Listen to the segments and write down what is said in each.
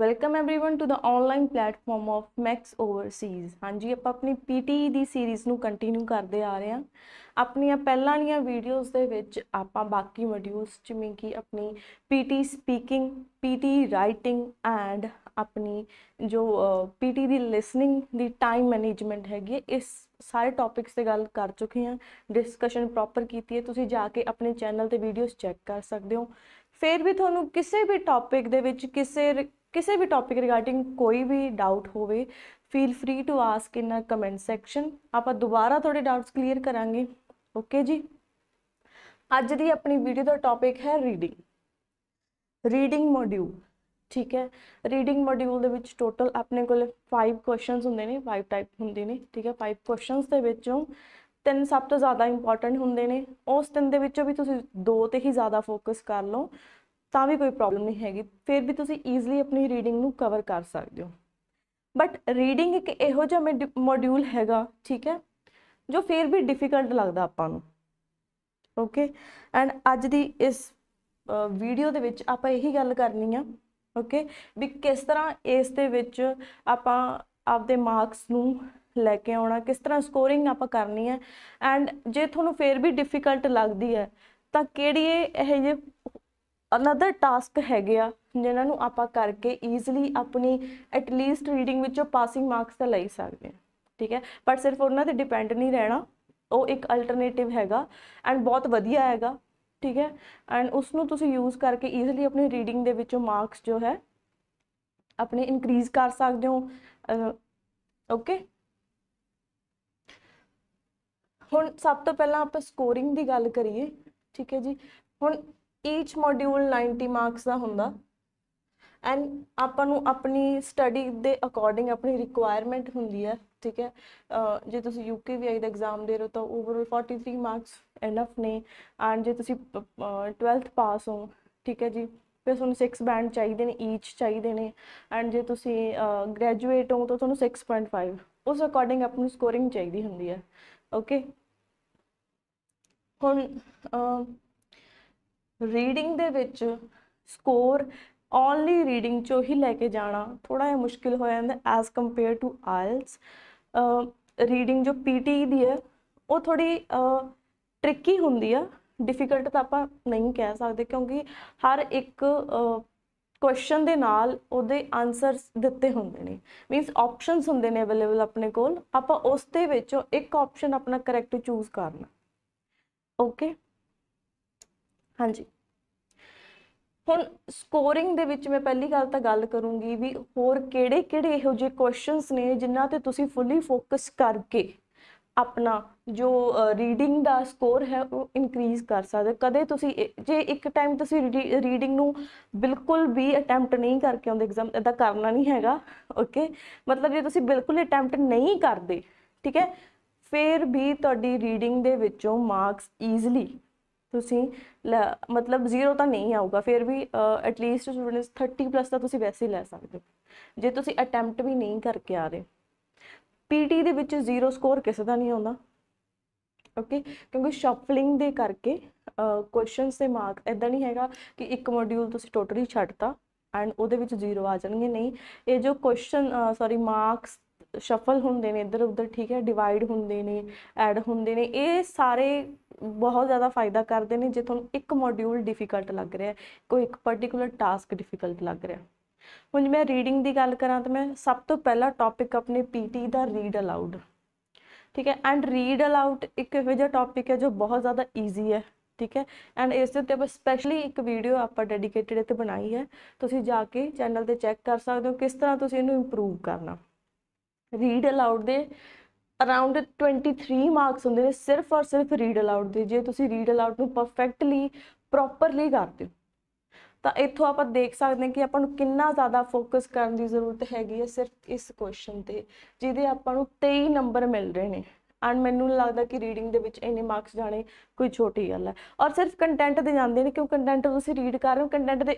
Welcome everyone to the online platform of Max Overseas ਹਾਂਜੀ ਆਪਾਂ ਆਪਣੀ ਪੀਟੀ ਦੀ ਸੀਰੀਜ਼ ਨੂੰ ਕੰਟੀਨਿਊ ਕਰਦੇ ਆ ਰਹੇ ਹਾਂ ਆਪਣੀਆਂ ਪਹਿਲਾਂ ਵਾਲੀਆਂ ਵੀਡੀਓਜ਼ ਦੇ ਵਿੱਚ ਆਪਾਂ ਬਾਕੀ ਮੋਡਿਊਲਸ ਜਿਵੇਂ ਕਿ ਆਪਣੀ PT speaking PT writing and ਆਪਣੀ ਜੋ ਪੀਟੀ ਦੀ ਲਿਸਨਿੰਗ ਦੀ ਟਾਈਮ ਮੈਨੇਜਮੈਂਟ ਹੈਗੀ ਇਸ ਸਾਰੇ ਟੌਪਿਕਸ ਤੇ ਗੱਲ ਕਰ ਚੁੱਕੇ ਹਾਂ ਡਿਸਕਸ਼ਨ ਪ੍ਰੋਪਰ ਕੀਤੀ ਹੈ ਤੁਸੀਂ ਜਾ ਕੇ ਆਪਣੇ ਚੈਨਲ ਤੇ ਵੀਡੀਓਜ਼ ਚੈੱਕ ਕਰ ਸਕਦੇ ਹੋ ਫਿਰ ਵੀ ਤੁਹਾਨੂੰ ਕਿਸੇ ਵੀ ਟੌਪਿਕ ਦੇ ਵਿੱਚ ਕਿਸੇ ਕਿਸੇ ਵੀ ਟੌਪਿਕ ਰਿਗਾਰਡਿੰਗ ਕੋਈ ਵੀ ਡਾਊਟ ਹੋਵੇ feel free to ask in a comment section ਆਪਾਂ ਦੁਬਾਰਾ ਤੁਹਾਡੇ ਡਾਊਟਸ ਕਲੀਅਰ ਕਰਾਂਗੇ ਓਕੇ ਜੀ ਅੱਜ ਦੀ ਆਪਣੀ ਵੀਡੀਓ ਦਾ ਟੌਪਿਕ ਹੈ ਰੀਡਿੰਗ ਰੀਡਿੰਗ ਮੋਡਿਊਲ ਠੀਕ ਹੈ ਰੀਡਿੰਗ ਮੋਡਿਊਲ ਦੇ ਵਿੱਚ ਟੋਟਲ ਆਪਣੇ ਕੋਲ 5 ਕੁਐਸਚਨਸ ਹੁੰਦੇ ਨੇ 5 ਟਾਈਪ ਹੁੰਦੇ ਨੇ ਠੀਕ ਹੈ 5 ਕੁਐਸਚਨਸ ਦੇ ਵਿੱਚੋਂ ਤਿੰਨ ਸਭ ਤੋਂ ਜ਼ਿਆਦਾ ਇੰਪੋਰਟੈਂਟ ਹੁੰਦੇ ਨੇ ਉਸ ਤਿੰਨ ਦੇ ਵਿੱਚੋਂ ਵੀ ਤੁਸੀਂ ਦੋ ਤੇ ਹੀ ਜ਼ਿਆਦਾ ਫੋਕਸ ਕਰ ਲਓ ਤਾਂ ਵੀ ਕੋਈ ਪ੍ਰੋਬਲਮ ਨਹੀਂ ਹੈਗੀ ਫਿਰ ਵੀ ਤੁਸੀਂ ਈਜ਼ੀਲੀ ਆਪਣੀ ਰੀਡਿੰਗ ਨੂੰ ਕਵਰ ਕਰ ਸਕਦੇ ਹੋ ਬਟ ਰੀਡਿੰਗ ਇੱਕ ਇਹੋ ਜਿਹਾ ਮੋਡਿਊਲ ਹੈਗਾ ਠੀਕ ਹੈ ਜੋ ਫਿਰ ਵੀ ਡਿਫਿਕਲਟ ਲੱਗਦਾ ਆਪਾਂ ਨੂੰ ਓਕੇ ਐਂਡ ਅੱਜ ਦੀ ਇਸ ਵੀਡੀਓ ਦੇ ਵਿੱਚ ਆਪਾਂ ਇਹੀ ਗੱਲ ਕਰਨੀ ਆ ਓਕੇ ਵੀ ਕਿਸ ਤਰ੍ਹਾਂ ਇਸ ਦੇ ਵਿੱਚ ਆਪਾਂ ਆਪਦੇ ਮਾਰਕਸ ਨੂੰ ਲੈ ਕੇ ਆਉਣਾ ਕਿਸ ਤਰ੍ਹਾਂ ਸਕੋਰਿੰਗ ਆਪਾਂ ਕਰਨੀ ਹੈ ਐਂਡ ਜੇ ਤੁਹਾਨੂੰ ਫੇਰ ਵੀ ਡਿਫਿਕਲਟ ਲੱਗਦੀ ਹੈ ਤਾਂ ਕਿਹੜੀ ਇਹ ਜੇ ਅਨਦਰ ਟਾਸਕ ਹੈਗੇ ਆ ਜਿਨ੍ਹਾਂ ਨੂੰ ਆਪਾਂ ਕਰਕੇ ਈਜ਼ੀਲੀ ਆਪਣੀ ਐਟ ਲੀਸਟ ਰੀਡਿੰਗ ਵਿੱਚੋਂ ਪਾਸਿੰਗ ਮਾਰਕਸ ਤਾਂ ਲੈ ਸਕਦੇ ਆ ਠੀਕ ਹੈ ਪਰ ਸਿਰਫ ਉਹਨਾਂ ਤੇ ਡਿਪੈਂਡ ਨਹੀਂ ਰਹਿਣਾ ਉਹ ਇੱਕ ਅਲਟਰਨੇਟਿਵ ਹੈਗਾ ਐਂਡ ਬਹੁਤ ਵਧੀਆ ਹੈਗਾ ਠੀਕ ਹੈ ਐਂਡ ਉਸ ਨੂੰ ਤੁਸੀਂ ਯੂਜ਼ ਕਰਕੇ ਈਜ਼ੀਲੀ ਆਪਣੀ ਰੀਡਿੰਗ ਦੇ ਵਿੱਚੋਂ ਮਾਰਕਸ ਜੋ ਹੈ ਆਪਣੇ ਇਨਕਰੀਜ਼ ਕਰ ਸਕਦੇ ਹੋ ਓਕੇ ਹੁਣ ਸਭ ਤੋਂ ਪਹਿਲਾਂ ਆਪਾਂ ਸਕੋਰਿੰਗ ਦੀ ਗੱਲ ਕਰੀਏ ਠੀਕ ਹੈ ਜੀ ਹੁਣ ਈਚ ਮੋਡਿਊਲ 90 ਮਾਰਕਸ ਦਾ ਹੁੰਦਾ ਐਂਡ ਆਪਾਂ ਨੂੰ ਆਪਣੀ ਸਟੱਡੀ ਦੇ ਅਕੋਰਡਿੰਗ ਆਪਣੀ ਰਿਕੁਆਇਰਮੈਂਟ ਹੁੰਦੀ ਹੈ ਠੀਕ ਹੈ ਜੇ ਤੁਸੀਂ ਯੂਕੇਵੀਆਈ ਦਾ ਐਗਜ਼ਾਮ ਦੇ ਰਹੇ ਹੋ ਤਾਂ ਓਵਰਆਲ 43 ਮਾਰਕਸ ਐਨਫ ਨੇ ਐਂਡ ਜੇ ਤੁਸੀਂ 12th ਪਾਸ ਹੋ ਠੀਕ ਹੈ ਜੀ ਫਿਰ ਤੁਹਾਨੂੰ 6 ਬੈਂਡ ਚਾਹੀਦੇ ਨੇ ਈਚ ਚਾਹੀਦੇ ਨੇ ਐਂਡ ਜੇ ਤੁਸੀਂ ਗ੍ਰੈਜੂਏਟ ਹੋ ਤਾਂ ਤੁਹਾਨੂੰ 6.5 ਉਸ ਅਕੋਰਡਿੰਗ ਆਪਣੀ ਸਕੋਰਿੰਗ ਚਾਹੀਦੀ ਹੁੰਦੀ ਹੈ ਓਕੇ ਹੁਣ ਰੀਡਿੰਗ ਦੇ ਵਿੱਚ ਸਕੋਰ ਓਨਲੀ ਰੀਡਿੰਗ ਚੋਂ ਹੀ ਲੈ ਕੇ ਜਾਣਾ ਥੋੜਾ ਜਿਹਾ ਮੁਸ਼ਕਿਲ ਹੋ ਜਾਂਦਾ as compare to IELTS reading ਜੋ ਪੀਟੀ ਦੀ ਹੈ ਉਹ ਥੋੜੀ ਟ੍ਰਿਕੀ ਹੁੰਦੀ ਆ ਡਿਫਿਕਲਟ ਤਾਂ ਆਪਾਂ ਨਹੀਂ ਕਹਿ ਸਕਦੇ ਕਿਉਂਕਿ ਹਰ ਇੱਕ ਕੁਐਸਚਨ ਦੇ ਨਾਲ ਉਹਦੇ ਆਨਸਰਸ ਦਿੱਤੇ ਹੁੰਦੇ ਨੇ ਮੀਨਸ ਆਪਸ਼ਨਸ ਹੁੰਦੇ ਨੇ ਅਵੇਲੇਬਲ ਆਪਣੇ ਕੋਲ ਆਪਾਂ ਉਸ ਦੇ ਵਿੱਚੋਂ ਇੱਕ ਆਪਸ਼ਨ ਆਪਣਾ ਕਰੈਕਟ ਚੂਜ਼ ਕਰਨਾ ਓਕੇ ਹਾਂਜੀ ਹੁਣ ਸਕੋਰਿੰਗ ਦੇ ਵਿੱਚ ਮੈਂ ਪਹਿਲੀ ਗੱਲ ਤਾਂ ਗੱਲ ਕਰੂੰਗੀ ਵੀ ਹੋਰ ਕਿਹੜੇ-ਕਿਹੜੇ ਇਹੋ ਜਿਹੇ ਕੁਐਸਚਨਸ ਨੇ ਜਿਨ੍ਹਾਂ ਤੇ ਤੁਸੀਂ ਫੁੱਲੀ ਫੋਕਸ ਕਰਕੇ ਆਪਣਾ ਜੋ ਰੀਡਿੰਗ ਦਾ ਸਕੋਰ ਹੈ ਉਹ ਇਨਕਰੀਜ਼ ਕਰ ਸਕਦੇ ਕਦੇ ਤੁਸੀਂ ਜੇ ਇੱਕ ਟਾਈਮ ਤੁਸੀਂ ਰੀਡਿੰਗ ਨੂੰ ਬਿਲਕੁਲ ਵੀ ਅਟੈਂਪਟ ਨਹੀਂ ਕਰਕੇ ਆਉਂਦੇ ਐਗਜ਼ਾਮ ਇਦਾਂ ਕਰਨਾ ਨਹੀਂ ਹੈਗਾ ਓਕੇ ਮਤਲਬ ਜੇ ਤੁਸੀਂ ਬਿਲਕੁਲ ਅਟੈਂਪਟ ਨਹੀਂ ਕਰਦੇ ਠੀਕ ਹੈ ਫਿਰ ਵੀ ਤੁਹਾਡੀ ਰੀਡਿੰਗ ਦੇ ਵਿੱਚੋਂ ਮਾਰਕਸ ਈਜ਼ੀਲੀ ਤੁਸੀਂ ਮਤਲਬ ਜ਼ੀਰੋ ਤਾਂ ਨਹੀਂ ਆਊਗਾ ਫਿਰ ਵੀ ਐਟ ਲੀਸਟ ਸਟੂਡੈਂਟਸ 30 ਪਲੱਸ ਤਾਂ ਤੁਸੀਂ ਵੈਸੇ ਲੈ ਸਕਦੇ ਹੋ ਜੇ ਤੁਸੀਂ ਅਟੈਂਪਟ ਵੀ ਨਹੀਂ ਕਰਕੇ ਆ ਰਹੇ ਪੀਟੀ ਦੇ ਵਿੱਚ ਜ਼ੀਰੋ ਸਕੋਰ ਕਿਸੇ ਦਾ ਨਹੀਂ ਆਉਂਦਾ ਓਕੇ ਕਿਉਂਕਿ ਸ਼ਫਲਿੰਗ ਦੇ ਕਰਕੇ ਕੁਐਸਚਨਸ ਦੇ ਮਾਰਕ ਐਦਾਂ ਨਹੀਂ ਹੈਗਾ ਕਿ ਇੱਕ ਮੋਡਿਊਲ ਤੁਸੀਂ ਟੋਟਲੀ ਛੱਡਤਾ ਐਂਡ ਉਹਦੇ ਵਿੱਚ ਜ਼ੀਰੋ ਆ ਜਾਣਗੇ ਨਹੀਂ ਇਹ ਜੋ ਕੁਐਸਚਨ ਸੌਰੀ ਮਾਰਕਸ ਸ਼ਫਲ ਹੁੰਦੇ ਨੇ ਇੱਧਰ ਉੱਧਰ ਠੀਕ ਹੈ ਡਿਵਾਈਡ ਹੁੰਦੇ ਨੇ ਐਡ ਹੁੰਦੇ ਨੇ ਇਹ ਸਾਰੇ ਬਹੁਤ ਜ਼ਿਆਦਾ ਫਾਇਦਾ ਕਰਦੇ ਨੇ ਜੇ ਤੁਹਾਨੂੰ ਇੱਕ ਮੋਡਿਊਲ ਡਿਫਿਕਲਟ ਲੱਗ ਰਿਹਾ ਕੋਈ ਇੱਕ ਪਾਰਟਿਕੂਲਰ ਟਾਸਕ ਡਿਫਿਕਲਟ ਲੱਗ ਰਿਹਾ ਹੁਣ ਮੈਂ ਰੀਡਿੰਗ ਦੀ ਗੱਲ ਕਰਾਂ ਤਾਂ ਮੈਂ ਸਭ ਤੋਂ ਪਹਿਲਾ ਟੌਪਿਕ ਆਪਣੇ ਪੀਟੀ ਦਾ ਰੀਡ ਅਲਾਊਡ ਠੀਕ ਹੈ ਐਂਡ ਰੀਡ ਅਲਾਊਡ ਇੱਕ ਇਹੋ ਜਿਹਾ ਟੌਪਿਕ ਹੈ ਜੋ ਬਹੁਤ ਜ਼ਿਆਦਾ ਈਜ਼ੀ ਹੈ ਠੀਕ ਹੈ ਐਂਡ ਇਸ ਦੇ ਉੱਤੇ ਆਪਾਂ ਸਪੈਸ਼ਲੀ ਇੱਕ ਵੀਡੀਓ ਆਪਾਂ ਡੈਡੀਕੇਟਿਡ ਇੱਥੇ ਬਣਾਈ ਹੈ ਤੁਸੀਂ ਜਾ ਕੇ ਚੈਨਲ ਤੇ ਚੈੱਕ ਕਰ ਸਕਦੇ ਹੋ ਕਿਸ ਤਰ੍ਹਾਂ ਤੁਸੀਂ ਇਹਨੂੰ ਇੰਪਰੂਵ ਕਰਨਾ ਰੀਡ ਅਲਾਊਡ ਦੇ ਅਰਾਊਂਡ 23 ਮਾਰਕਸ ਹੁੰਦੇ ਨੇ ਸਿਰਫ ਔਰ ਸਿਰਫ ਰੀਡ ਅਲਾਊਡ ਦੇ ਜੇ ਤੁਸੀਂ ਰੀਡ ਅਲਾਊਡ ਨੂੰ ਪਰਫੈਕਟਲੀ ਪ੍ਰੋਪਰਲੀ ਕਰਦੇ ਹੋ ਤਾਂ ਇੱਥੋਂ ਆਪਾਂ ਦੇਖ ਸਕਦੇ ਹਾਂ ਕਿ ਆਪਾਂ ਨੂੰ ਕਿੰਨਾ ਜ਼ਿਆਦਾ ਫੋਕਸ ਕਰਨ ਦੀ ਜ਼ਰੂਰਤ ਹੈਗੀ ਹੈ ਸਿਰਫ ਇਸ ਕੁਐਸਚਨ ਤੇ ਜਿਹਦੇ ਆਪਾਂ ਨੂੰ 23 ਨੰਬਰ ਮਿਲ ਰਹੇ ਨੇ ਐਂਡ ਮੈਨੂੰ ਲੱਗਦਾ ਕਿ ਰੀਡਿੰਗ ਦੇ ਵਿੱਚ ਇੰਨੇ ਮਾਰਕਸ ਜਾਣੇ ਕੋਈ ਛੋਟੀ ਗੱਲ ਹੈ ਔਰ ਸਿਰਫ ਕੰਟੈਂਟ ਦੇ ਜਾਂਦੇ ਨੇ ਕਿਉਂ ਕੰਟੈਂਟ ਤੁਸੀਂ ਰੀਡ ਕਰ ਰਹੇ ਹੋ ਕੰਟੈਂਟ ਦੇ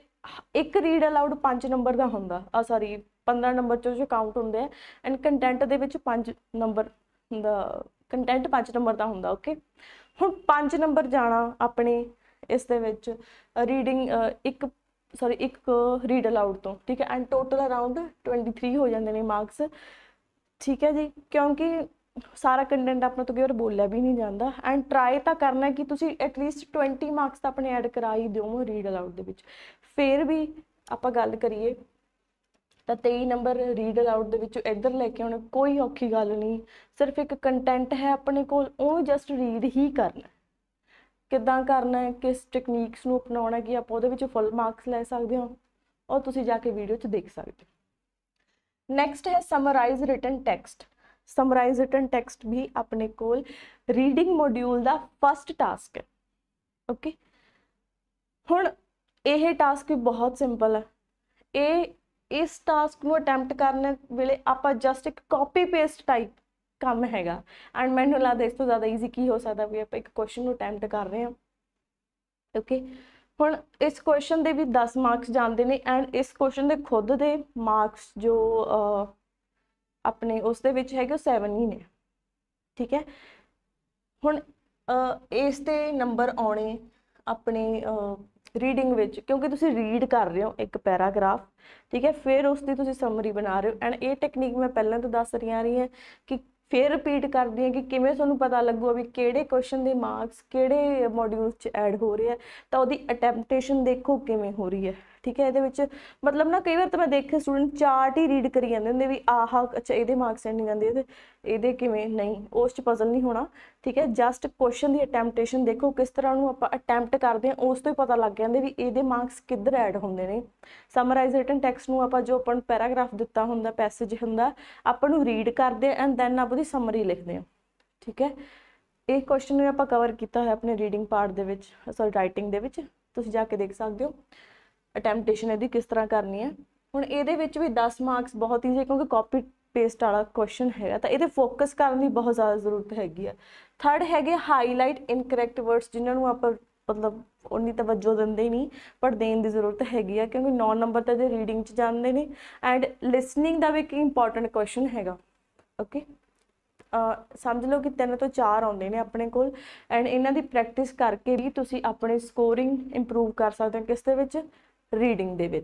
ਇੱਕ ਰੀਡ ਅਲਾਉਡ 5 ਨੰਬਰ ਦਾ ਹੁੰਦਾ ਆ ਸੌਰੀ 15 ਨੰਬਰ ਚੋਂ ਜੋ ਕਾਊਂਟ ਹੁੰਦੇ ਆ ਐਂਡ ਕੰਟੈਂਟ ਦੇ ਵਿੱਚ 5 ਨੰਬਰ ਕੰਟੈਂਟ 5 ਨੰਬਰ ਦਾ ਹੁੰਦਾ ਓਕੇ ਹੁਣ 5 ਨੰਬਰ ਜਾਣਾ ਆਪਣੇ ਇਸ ਦੇ ਵਿੱਚ ਰੀਡਿੰਗ ਇੱਕ ਸੌਰੀ ਇੱਕ ਰੀਡ ਅਲਾਊਡ ਤੋਂ ਠੀਕ ਹੈ ਐਂਡ ਟੋਟਲ ਅਰਾਊਂਡ 23 ਹੋ ਜਾਂਦੇ ਨੇ ਮਾਰਕਸ ਠੀਕ ਹੈ ਜੀ ਕਿਉਂਕਿ ਸਾਰਾ ਕੰਟੈਂਟ ਆਪਣਾ ਤੋਂ ਕਈ ਬੋਲਿਆ ਵੀ ਨਹੀਂ ਜਾਂਦਾ ਐਂਡ ਟਰਾਈ ਤਾਂ ਕਰਨਾ ਕਿ ਤੁਸੀਂ ਐਟ ਲੀਸਟ 20 ਮਾਰਕਸ ਤਾਂ ਆਪਣੇ ਐਡ ਕਰਾ ਹੀ ਦਿਓ ਰੀਡ ਅਲਾਊਡ ਦੇ ਵਿੱਚ ਫੇਰ ਵੀ ਆਪਾਂ ਗੱਲ ਕਰੀਏ ਤਾਂ 23 ਨੰਬਰ ਰੀਡ ਅਲਾਊਡ ਦੇ ਵਿੱਚੋਂ ਇੱਧਰ ਲੈ ਕੇ ਆਉਣਾ ਕੋਈ ਔਖੀ ਗੱਲ ਨਹੀਂ ਸਿਰਫ ਇੱਕ ਕੰਟੈਂਟ ਹੈ ਆਪਣੇ ਕੋਲ ਉਹ ਜਸਟ ਰੀਡ ਹੀ ਕਰਨਾ ਕਿੱਦਾਂ ਕਰਨਾ ਹੈ ਕਿਸ ਟੈਕਨੀਕਸ ਨੂੰ ਅਪਣਾਉਣਾ ਕਿ ਆਪਾਂ ਉਹਦੇ ਵਿੱਚ ਫੁੱਲ ਮਾਰਕਸ ਲੈ ਸਕਦੇ ਹਾਂ ਔਰ ਤੁਸੀਂ ਜਾ ਕੇ ਵੀਡੀਓ 'ਚ ਦੇਖ ਸਕਦੇ ਹੋ ਨੈਕਸਟ ਹੈ summarize written text summarize written text ਵੀ ਆਪਣੇ ਕੋਲ ਰੀਡਿੰਗ ਮੋਡਿਊਲ ਦਾ ਫਰਸਟ ਟਾਸਕ ਹੈ ਓਕੇ ਹੁਣ ਇਹ ਟਾਸਕ ਵੀ ਬਹੁਤ ਸਿੰਪਲ ਹੈ ਇਹ ਇਸ ਟਾਸਕ ਨੂੰ ਅਟੈਂਪਟ ਕਰਨ ਵੇਲੇ ਆਪਾਂ ਜਸਟ ਇੱਕ ਕਾਪੀ ਪੇਸਟ ਟਾਈਪ ਕੰਮ ਹੈਗਾ ਐਂਡ ਮੈਨੂੰ ਲੱਗਦਾ ਇਸ ਤੋਂ ਜ਼ਿਆਦਾ ਈਜ਼ੀ ਕੀ ਹੋ ਸਕਦਾ ਵੀ ਆਪਾਂ ਇੱਕ ਕੁਐਸਚਨ ਨੂੰ ਅਟੈਂਪਟ ਕਰ ਰਹੇ ਹਾਂ ਓਕੇ ਹੁਣ ਇਸ ਕੁਐਸਚਨ ਦੇ ਵੀ 10 ਮਾਰਕਸ ਜਾਂਦੇ ਨੇ ਐਂਡ ਇਸ ਕੁਐਸਚਨ ਦੇ ਖੁਦ ਦੇ ਮਾਰਕਸ ਜੋ ਆਪਣੇ ਉਸ ਦੇ ਵਿੱਚ ਹੈਗੇ ਉਹ 7 ਹੀ ਨੇ ਠੀਕ ਹੈ ਹੁਣ ਇਸ ਤੇ ਨੰਬਰ ਆਉਣੇ ਆਪਣੇ ਰੀਡਿੰਗ ਵਿੱਚ ਕਿਉਂਕਿ ਤੁਸੀਂ ਰੀਡ ਕਰ ਰਹੇ ਹੋ ਇੱਕ ਪੈਰਾਗ੍ਰਾਫ ਠੀਕ ਹੈ ਫਿਰ ਉਸ ਦੀ ਤੁਸੀਂ ਸਮਰੀ ਬਣਾ ਰਹੇ ਹੋ ਐਂਡ ਇਹ ਟੈਕਨੀਕ ਮੈਂ ਪਹਿਲਾਂ ਤੋਂ ਦੱਸ ਰਹੀ ਆ ਰਹੀ ਹਾਂ ਕਿ ਫਿਰ ਰਿਪੀਟ ਕਰਦੀ ਹਾਂ ਕਿ ਕਿਵੇਂ ਤੁਹਾਨੂੰ ਪਤਾ ਲੱਗੂ ਵੀ ਕਿਹੜੇ ਕੁਐਸਚਨ ਦੇ ਮਾਰਕਸ ਕਿਹੜੇ ਮੋਡਿਊਲਸ 'ਚ ਐਡ ਹੋ ਰਹੇ ਆ ਤਾਂ ਉਹਦੀ ਅਟੈਂਪਟੇਸ਼ਨ ਦੇਖੋ ਕਿਵੇਂ ਹੋ ਰਹੀ ਹੈ ਠੀਕ ਹੈ ਇਹਦੇ ਵਿੱਚ ਮਤਲਬ ਨਾ ਕਈ ਵਾਰ ਤਾਂ ਮੈਂ ਦੇਖੇ ਸਟੂਡੈਂਟ ਚਾਰਟ ਹੀ ਰੀਡ ਕਰੀ ਜਾਂਦੇ ਹੁੰਦੇ ਵੀ ਆਹ ਅੱਛਾ ਇਹਦੇ ਮਾਰਕਸ ਐਂਡ ਨਹੀਂ ਜਾਂਦੇ ਇਹਦੇ ਇਹਦੇ ਕਿਵੇਂ ਨਹੀਂ ਉਸ 'ਚ ਪਜ਼ਲ ਨਹੀਂ ਹੋਣਾ ਠੀਕ ਹੈ ਜਸਟ ਕੁਐਸਚਨ ਦੀ ਅਟੈਂਪਟੇਸ਼ਨ ਦੇਖੋ ਕਿਸ ਤਰ੍ਹਾਂ ਉਹਨੂੰ ਆਪਾਂ ਅਟੈਂਪਟ ਕਰਦੇ ਹਾਂ ਉਸ ਤੋਂ ਹੀ ਪਤਾ ਲੱਗ ਜਾਂਦੇ ਵੀ ਇਹਦੇ ਮਾਰਕਸ ਕਿੱਧਰ ਐਡ ਹੁੰਦੇ ਨੇ ਸਮਰਾਈਜ਼ ਰਿਟਨ ਟੈਕਸਟ ਨੂੰ ਆਪਾਂ ਜੋ ਆਪਣਾ ਪੈਰਾਗ੍ਰਾਫ ਦਿੱਤਾ ਹੁੰਦਾ ਪੈਸੇਜ ਹੁੰਦਾ ਆਪਾਂ ਨੂੰ ਰੀਡ ਕਰਦੇ ਐਂਡ ਦੈਨ ਆਪਾਂ ਉਹਦੀ ਸਮਰੀ ਲਿਖਦੇ ਹਾਂ ਠੀਕ ਹੈ ਇਹ ਕੁਐਸਚਨ ਨੂੰ ਆਪਾਂ ਕਵਰ ਕੀਤਾ ਹੋਇਆ ਆਪਣੇ ਰੀਡਿੰਗ ਪਾਰਟ ਦੇ ਵਿੱਚ ਸੌਰੀ ਰਾਈਟਿੰਗ ਦੇ ਵਿੱਚ ਤੁਸੀਂ ਜਾ ਕੇ ਦੇਖ ਸਕਦੇ ਹੋ ਅਟੈਂਪਟੇਸ਼ਨ ਇਹਦੀ ਕਿਸ ਤਰ੍ਹਾਂ ਕਰਨੀ ਹੈ ਹੁਣ ਇਹਦੇ ਵਿੱਚ ਵੀ 10 ਮਾਰਕਸ ਬਹੁਤ ਹੀ ਸੀ ਕਿਉਂਕਿ ਕਾਪੀ ਪੇਸਟ ਵਾਲਾ ਕੁਐਸਚਨ ਹੈਗਾ ਤਾਂ ਇਹਦੇ ਫੋਕਸ ਕਰਨ ਦੀ ਬਹੁਤ ਜ਼ਿਆਦਾ ਜ਼ਰੂਰਤ ਹੈਗੀ ਆ ਥਰਡ ਹੈਗੇ ਹਾਈਲਾਈਟ ਇਨਕਰੈਕਟ ਵਰਡਸ ਜਿਨ੍ਹਾਂ ਨੂੰ ਆਪਾਂ ਮਤਲਬ ਉਨੀ ਤਵੱਜੋ ਦਿੰਦੇ ਨਹੀਂ ਪਰ ਦੇਣ ਦੀ ਜ਼ਰੂਰਤ ਹੈਗੀ ਆ ਕਿਉਂਕਿ 9 ਨੰਬਰ ਤਾਂ ਦੇ ਰੀਡਿੰਗ ਚ ਜਾਂਦੇ ਨੇ ਐਂਡ ਲਿਸਨਿੰਗ ਦਾ ਵੀ ਇੱਕ ਇੰਪੋਰਟੈਂਟ ਕੁਐਸਚਨ ਹੈਗਾ ਓਕੇ ਸਮਝ ਲਓ ਕਿ ਤਿੰਨ ਤੋਂ ਚਾਰ ਆਉਂਦੇ ਨੇ ਆਪਣੇ ਕੋਲ ਐਂਡ ਇਹਨਾਂ ਦੀ ਪ੍ਰੈਕਟਿਸ ਕਰਕੇ ਵੀ ਤੁਸੀਂ ਆਪਣੇ ਸਕੋਰਿੰਗ ਇੰਪਰੂਵ ਕਰ ਸਕਦੇ ਹੋ ਕਿਸ ਦੇ ਵਿੱਚ रीडिंग